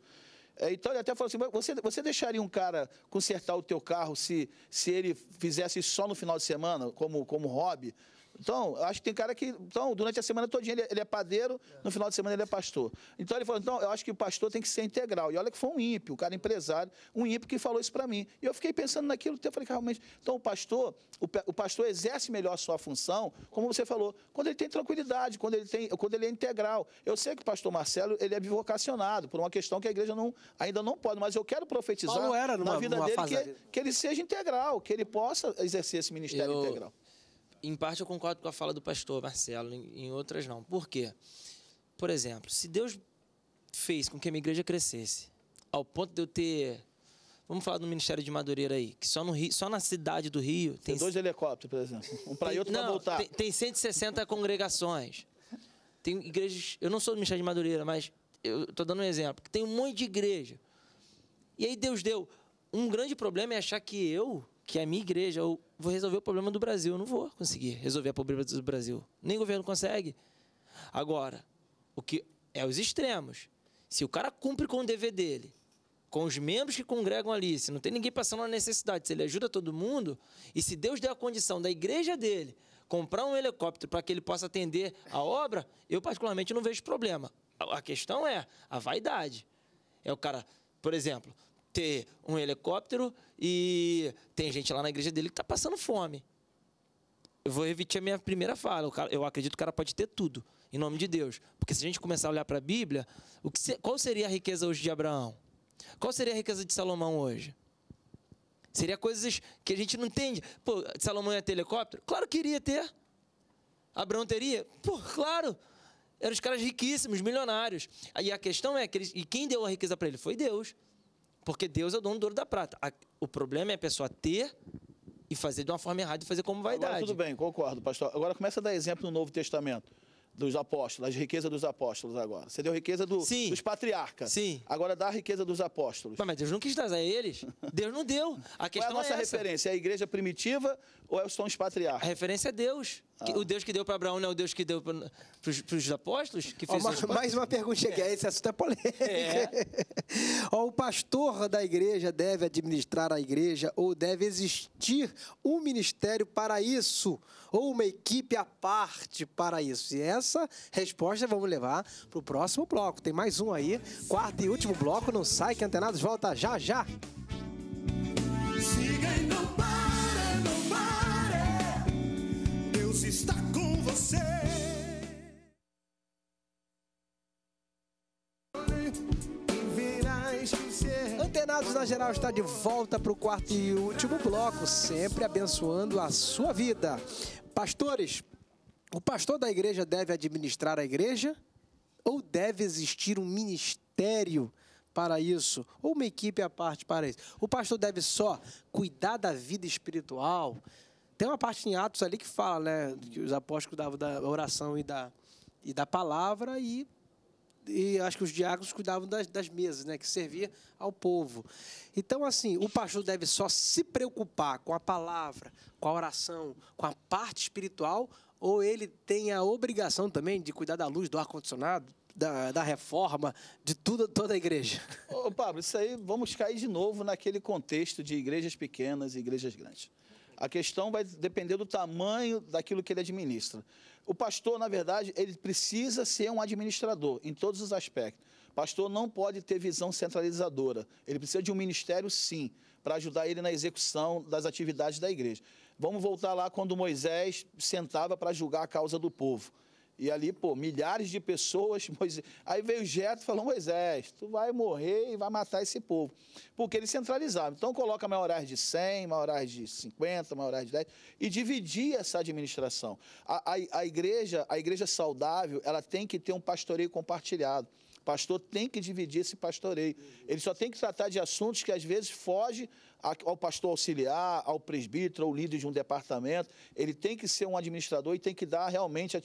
S2: É, então ele até falou assim: você, você deixaria um cara consertar o teu carro se, se ele fizesse só no final de semana, como, como hobby? Então, eu acho que tem cara que. Então, durante a semana todinha ele, é, ele é padeiro, é. no final de semana ele é pastor. Então ele falou, então, eu acho que o pastor tem que ser integral. E olha que foi um ímpio, o um cara empresário, um ímpio que falou isso para mim. E eu fiquei pensando naquilo, então eu falei, realmente, então o pastor, o, o pastor exerce melhor a sua função, como você falou, quando ele tem tranquilidade, quando ele, tem, quando ele é integral. Eu sei que o pastor Marcelo, ele é vocacionado por uma questão que a igreja não, ainda não pode, mas eu quero profetizar numa, na vida dele que, que, ele seja integral, que ele possa exercer esse ministério eu... integral
S4: em parte eu concordo com a fala do pastor Marcelo, em, outras não. Por quê? Por exemplo, se Deus fez com que a minha igreja crescesse, ao ponto de eu ter. Vamos falar do Ministério de Madureira aí, que só, no Rio, só na cidade do Rio. Tem, tem dois
S2: helicópteros, por exemplo. Um para e outro para voltar. Tem,
S4: tem 160 congregações. Tem igrejas. Eu não sou do Ministério de Madureira, mas eu estou dando um exemplo. Tem um monte de igreja. E aí Deus deu. Um grande problema é achar que eu, que é a minha igreja, ou vou resolver o problema do Brasil. Eu não vou conseguir resolver o problema do Brasil. Nem governo consegue. Agora, o que é os extremos. Se o cara cumpre com o dever dele, com os membros que congregam ali, se não tem ninguém passando na necessidade, se ele ajuda todo mundo, e se Deus der a condição da igreja dele comprar um helicóptero para que ele possa atender a obra, eu particularmente não vejo problema. A questão é a vaidade. É o cara, por exemplo, ter um helicóptero e tem gente lá na igreja dele que está passando fome. Eu vou repetir a minha primeira fala. Eu acredito que o cara pode ter tudo, em nome de Deus. Porque se a gente começar a olhar para a Bíblia, o que, qual seria a riqueza hoje de Abraão? Qual seria a riqueza de Salomão hoje? Seria coisas que a gente não entende. Pô, Salomão ia ter helicóptero? Claro que iria ter. Abraão teria? Pô, claro. Eram os caras riquíssimos, milionários. Aí a questão é que eles, e quem deu a riqueza para ele? Foi Deus.
S2: Porque Deus é o dono do ouro da prata. o problema é a pessoa ter e fazer de uma forma errada e fazer como vaidade. Agora, tudo bem, concordo, pastor. Agora começa a dar exemplo no Novo Testamento dos apóstolos, as riqueza dos apóstolos agora. Você deu a riqueza do, dos patriarcas. Sim. Agora dá a riqueza dos apóstolos. Mas, Deus não quis trazer eles. Deus não deu. A questão Qual é a nossa é referência? É a igreja primitiva ou são é os patriarcas? A referência é Deus. Ah.
S4: O Deus que deu para Abraão não é o Deus que deu para os apóstolos? Que fez oh, mais, mais uma pergunta aqui,
S1: é. esse assunto é polêmico. É. oh, o pastor da igreja deve administrar a igreja ou deve existir um ministério para isso ou uma equipe à parte para isso? E essa essa resposta vamos levar para o próximo bloco. Tem mais um aí, quarto e último bloco. Não sai que Antenados volta já já. Siga e não pare, não pare. Deus está com você. Antenados na Geral está de volta para o quarto e último bloco, sempre abençoando a sua vida. Pastores, o pastor da igreja deve administrar a igreja? Ou deve existir um ministério para isso? Ou uma equipe à parte para isso? O pastor deve só cuidar da vida espiritual? Tem uma parte em Atos ali que fala, né? Que os apóstolos davam da oração e da, e da palavra e e acho que os diáconos cuidavam das, das, mesas, né, que servia ao povo. Então, assim, o pastor deve só se preocupar com a palavra, com a oração, com a parte espiritual, ou ele tem a obrigação também de cuidar da luz, do
S2: ar-condicionado, da, da, reforma, de tudo, toda a igreja? Ô, Pablo, isso aí vamos cair de novo naquele contexto de igrejas pequenas e igrejas grandes. A questão vai depender do tamanho daquilo que ele administra. O pastor, na verdade, ele precisa ser um administrador em todos os aspectos. Pastor não pode ter visão centralizadora. Ele precisa de um ministério, sim, para ajudar ele na execução das atividades da igreja. Vamos voltar lá quando Moisés sentava para julgar a causa do povo. E ali, pô, milhares de pessoas. Moisés... Aí veio Jeto e falou: Moisés, tu vai morrer e vai matar esse povo. Porque ele centralizava. Então, coloca maiorais de 100, maiorais de 50, maiorais de 10. E dividia essa administração. A, a, a, igreja, a igreja saudável, ela tem que ter um pastoreio compartilhado. O pastor tem que dividir esse pastoreio. Ele só tem que tratar de assuntos que às vezes foge ao pastor auxiliar, ao presbítero, ao líder de um departamento. Ele tem que ser um administrador e tem que dar realmente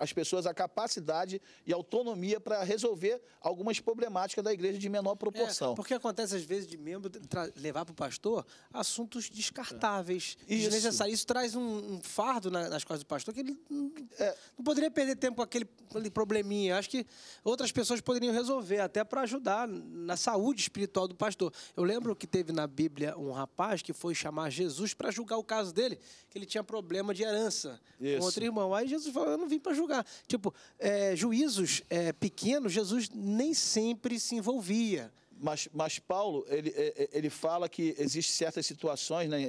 S2: às pessoas a capacidade e autonomia para resolver algumas problemáticas da igreja de menor é, proporção. É,
S1: porque acontece às vezes de membro levar para o pastor assuntos descartáveis, é. isso. desnecessários. Isso traz um, um fardo na, nas costas do pastor que ele não, é. não poderia perder tempo com aquele, aquele probleminha. Acho que outras pessoas poderiam resolver, até para ajudar na saúde espiritual do pastor. Eu lembro que teve na Bíblia um rapaz que foi chamar Jesus para julgar o caso dele, que ele tinha problema de herança Isso. com outro irmão. Aí Jesus falou: Eu não vim para julgar.
S2: Tipo, é, juízos é, pequenos, Jesus nem sempre se envolvia. Mas, mas Paulo, ele, é, é, ele fala que existem certas situações, né, em 1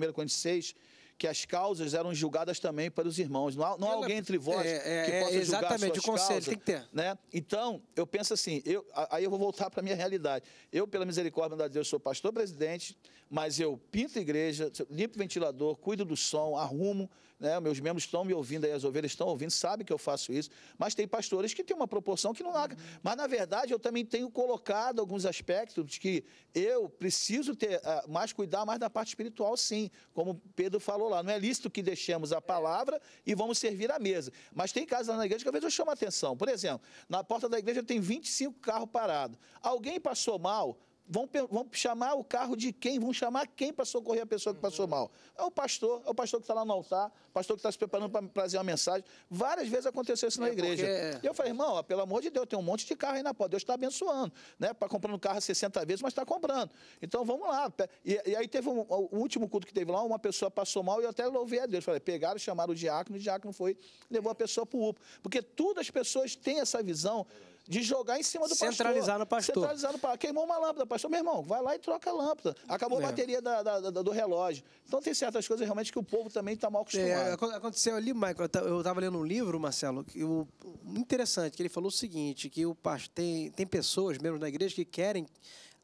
S2: é, Coríntios 6, que as causas eram julgadas também pelos irmãos. Não há, não há alguém entre vós é, é, que possa é, julgar suas o conselho causas, tem que ter. Né? Então, eu penso assim, eu, aí eu vou voltar para a minha realidade. Eu, pela misericórdia de Deus, sou pastor presidente, mas eu pinto igreja, limpo ventilador, cuido do som, arrumo, né? meus membros estão me ouvindo aí, as ovelhas estão ouvindo, sabem que eu faço isso, mas tem pastores que têm uma proporção que não larga. Mas, na verdade, eu também tenho colocado alguns aspectos que eu preciso ter uh, mais cuidar mais da parte espiritual, sim, como Pedro falou lá. Não é lícito que deixemos a palavra e vamos servir à mesa. Mas tem casos lá na igreja que às vezes eu chamo a atenção. Por exemplo, na porta da igreja tem 25 carros parados. Alguém passou mal, Vão, vão chamar o carro de quem? Vão chamar quem para socorrer a pessoa que passou uhum. mal? É o pastor, é o pastor que está lá no altar, o pastor que está se preparando para trazer uma mensagem. Várias vezes aconteceu isso na é igreja. Porque... E eu falei, irmão, ó, pelo amor de Deus, tem um monte de carro aí na porta. Deus está abençoando. Né? Para comprando carro 60 é vezes, mas está comprando. Então vamos lá. E, e aí teve um, o último culto que teve lá, uma pessoa passou mal e eu até louvei a Deus. Falei, pegaram, chamaram o diácono, o diácono foi, levou a pessoa para o UPA. Porque todas as pessoas têm essa visão de jogar em cima do Centralizar pastor. No pastor. Centralizar no pastor. Queimou uma lâmpada, pastor. Meu irmão, vai lá e troca a lâmpada. Acabou a é. bateria da, da, da, do relógio. Então tem certas coisas realmente que o povo também está mal é, é, acostumado.
S1: É, aconteceu ali, Michael, eu estava lendo um livro, Marcelo, que interessante, que ele falou o seguinte, que o pastor, tem, tem pessoas, mesmo na igreja, que querem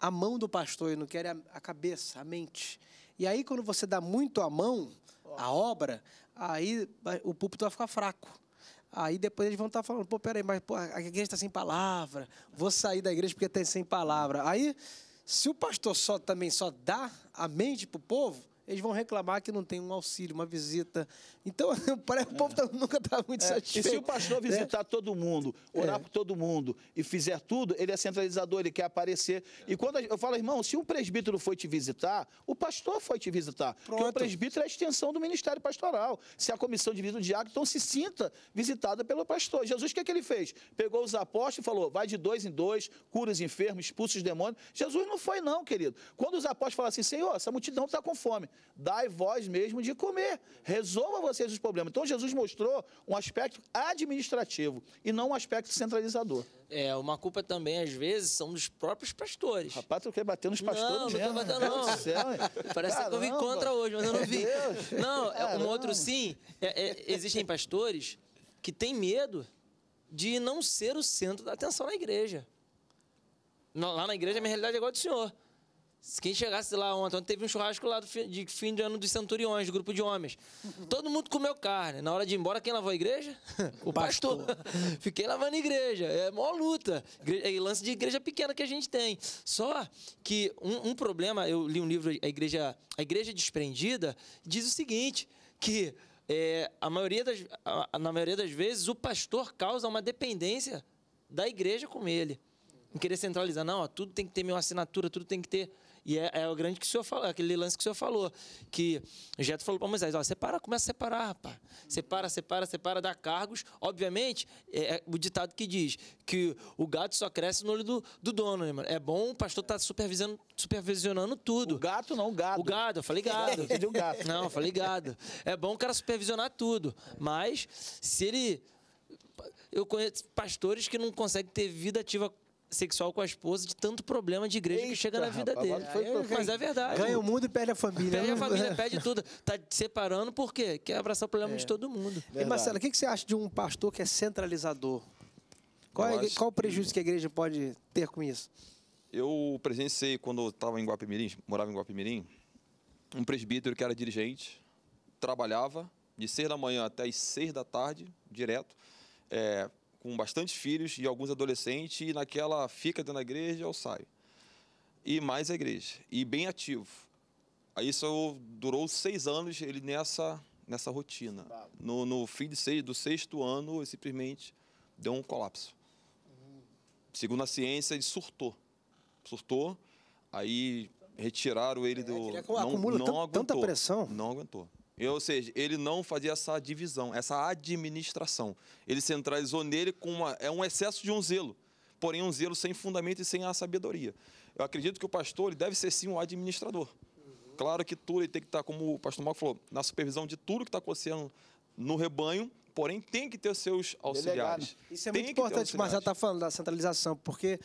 S1: a mão do pastor e não querem a, a cabeça, a mente. E aí, quando você dá muito a mão, a obra, aí o púlpito vai ficar fraco. Aí depois eles vão estar tá falando, pô, peraí, mas pô, a igreja está sem palavra, vou sair da igreja porque está sem palavra. Aí, se o pastor só também só dá a mente para o povo, eles vão
S2: reclamar que não tem um auxílio, uma visita. Então, parece, o povo é. nunca está muito é. satisfeito. E se o pastor é. visitar todo mundo, orar é. por todo mundo e fizer tudo, ele é centralizador, ele quer aparecer. E quando eu falo, irmão, se um presbítero foi te visitar, o pastor foi te visitar. Pronto. Porque o presbítero é a extensão do ministério pastoral. Se a comissão de visita do diácono, então se sinta visitada pelo pastor. Jesus, o que, é que ele fez? Pegou os apóstolos e falou, vai de dois em dois, cura os enfermos, expulsa os demônios. Jesus não foi não, querido. Quando os apóstolos falaram assim, Senhor, essa multidão está com fome dai vós mesmo de comer. Resolva vocês os problemas. Então Jesus mostrou um aspecto administrativo e não um aspecto centralizador.
S4: É, uma culpa também, às vezes, são dos próprios
S2: pastores. Rapaz, tu quer bater nos pastores não, mesmo. Não, bater, não. Céu, Parece Caramba. que eu vim contra hoje, mas eu não vi. Não, é um outro
S4: sim. É, é, existem pastores que têm medo de não ser o centro da atenção na igreja. Lá na igreja, a minha realidade é igual ao do senhor. Se quem chegasse lá ontem, teve um churrasco lá de fim de ano dos centuriões, do grupo de homens. Todo mundo comeu carne. Na hora de ir embora, quem lavou a igreja? O pastor. Fiquei lavando a igreja. É mó luta. É lance de igreja pequena que a gente tem. Só que um, um problema, eu li um livro, a igreja, a igreja Desprendida, diz o seguinte: que é, a maioria das, a, na maioria das vezes o pastor causa uma dependência da igreja com ele. Em querer centralizar, não, ó, tudo tem que ter minha assinatura, tudo tem que ter. E é, é o grande que o senhor falou, é aquele lance que o senhor falou, que Geto falou para Moisés, ó, separa, começa a separar, rapaz. Separa, separa, separa, dá cargos. Obviamente, é, é o ditado que diz que o gato só cresce no olho do, do dono, né, mano? É bom o pastor tá supervisionando, supervisionando tudo. O gato não, o gado. O gado, eu falei gado. É gato. Não, eu falei gado. É bom o cara supervisionar tudo, mas se ele eu conheço pastores que não conseguem ter vida ativa sexual com a esposa de tanto problema de igreja Eita, que chega na vida rapaz, dele. Foi, foi, foi, mas é verdade. Ganha o
S1: mundo e perde a família. Perde a né? família, é. perde
S4: tudo. Tá separando por quê? Quer abraçar o problema é. de todo mundo. Verdade. E Marcelo, o
S1: que, que você acha de um pastor que é centralizador? Qual, é, qual o prejuízo que a igreja pode ter com isso?
S3: Eu presenciei quando eu estava em Guapimirim, morava em Guapimirim, um presbítero que era dirigente, trabalhava de seis da manhã até as seis da tarde, direto, é, com bastante filhos e alguns adolescentes, e naquela fica dentro da igreja, ou sai E mais a igreja, e bem ativo. Aí isso durou seis anos, ele nessa, nessa rotina. No, no fim de seis, do sexto ano, ele simplesmente deu um colapso. Segundo a ciência, ele surtou. Surtou, aí retiraram ele é, é do... É, não, acumula não aguentou, tanta pressão. Não aguentou. Ou seja, ele não fazia essa divisão, essa administração. Ele centralizou nele com uma, é um excesso de um zelo, porém um zelo sem fundamento e sem a sabedoria. Eu acredito que o pastor ele deve ser sim um administrador. Claro que tudo ele tem que estar, como o pastor Marco falou, na supervisão de tudo que está acontecendo no rebanho, porém tem que ter os seus auxiliares. Delegado. Isso é tem muito importante, mas já
S1: está falando da centralização, porque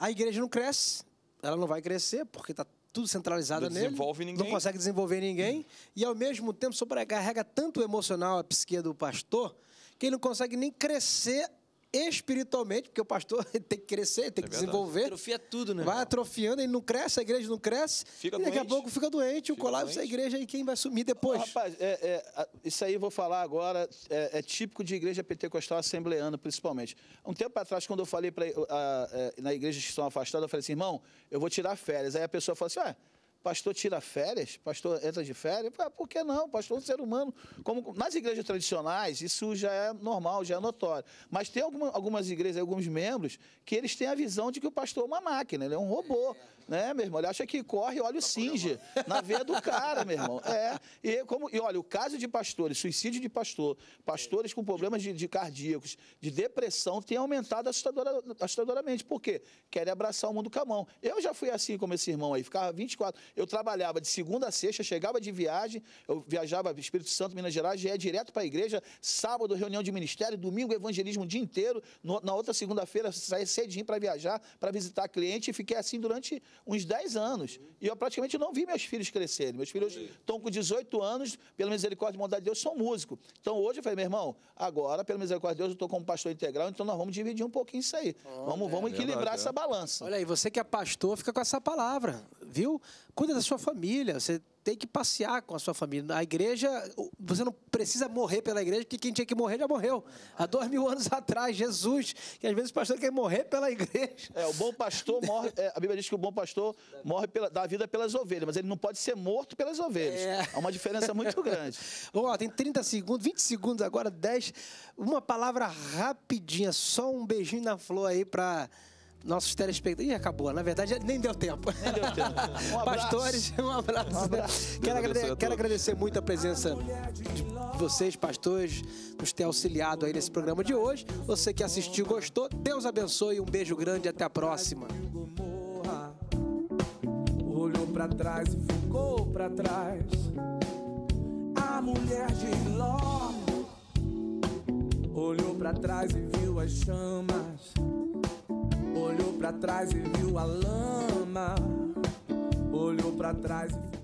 S1: a igreja não cresce, ela não vai crescer porque está tudo centralizado não nele. ninguém. Não consegue desenvolver ninguém. Hum. E ao mesmo tempo sobrecarrega tanto o emocional, a psique do pastor, que ele não consegue nem crescer espiritualmente, porque o pastor tem que crescer, tem que é desenvolver.
S4: Atrofia tudo, né? Vai
S2: atrofiando, ele não cresce, a igreja não cresce. Fica e daqui doente. a pouco fica doente, fica o colapso da igreja e quem vai sumir depois. Oh, rapaz, é, é, isso aí eu vou falar agora, é, é típico de igreja pentecostal assembleando, principalmente. Um tempo atrás, quando eu falei pra, a, a, na igreja que estão afastadas, eu falei assim, irmão, eu vou tirar férias. Aí a pessoa falou assim, ué pastor tira férias, pastor entra de férias, por que não? Pastor é um ser humano. Como, nas igrejas tradicionais, isso já é normal, já é notório. Mas tem alguma, algumas igrejas, alguns membros, que eles têm a visão de que o pastor é uma máquina, ele é um robô. É. Né, meu irmão? Ele acha que corre óleo tá singe na veia do cara, meu irmão. É. E, como, e olha, o caso de pastores, suicídio de pastor, pastores com problemas de, de cardíacos, de depressão, tem aumentado assustadora, assustadoramente. Por quê? Querem abraçar o mundo com a mão Eu já fui assim como esse irmão aí, ficava 24. Eu trabalhava de segunda a sexta, chegava de viagem, eu viajava Espírito Santo, Minas Gerais, ia direto para a igreja, sábado, reunião de ministério, domingo, evangelismo o dia inteiro, no, na outra segunda-feira, saía cedinho para viajar, para visitar cliente, e fiquei assim durante uns 10 anos. E eu praticamente não vi meus filhos crescerem. Meus filhos estão com 18 anos, pela misericórdia e bondade de Deus, são músicos. Então hoje eu falei, meu irmão, agora, pela misericórdia de Deus, eu estou como pastor integral, então nós vamos dividir um pouquinho isso aí. Oh, vamos, é, vamos equilibrar verdade. essa é.
S1: balança. Olha aí, você que é pastor, fica com essa palavra, viu? Cuida da sua família. Você tem que passear com a sua família. A igreja, você não precisa morrer pela igreja, porque quem tinha que morrer já morreu. Há dois mil anos
S2: atrás, Jesus, que às vezes o pastor quer morrer pela igreja. É, o bom pastor morre, é, a Bíblia diz que o bom pastor morre pela, dá vida pelas ovelhas, mas ele não pode ser morto pelas ovelhas. É, uma diferença muito grande. Vamos lá, tem 30 segundos, 20 segundos agora, 10. Uma palavra
S1: rapidinha, só um beijinho na flor aí para nossos telespectadores. Ih, acabou. Na verdade, nem deu tempo. Nem deu tempo. pastores, um abraço. Um abraço. Quero, agradecer, quero agradecer muito a presença de vocês, pastores, nos ter auxiliado aí nesse programa de hoje. Você que assistiu, gostou. Deus abençoe. Um beijo grande. Até a próxima. Olhou para trás e ficou para trás. A mulher de Ló olhou para trás e viu as chamas. Olhou para trás e viu a lama. Olhou para trás e viu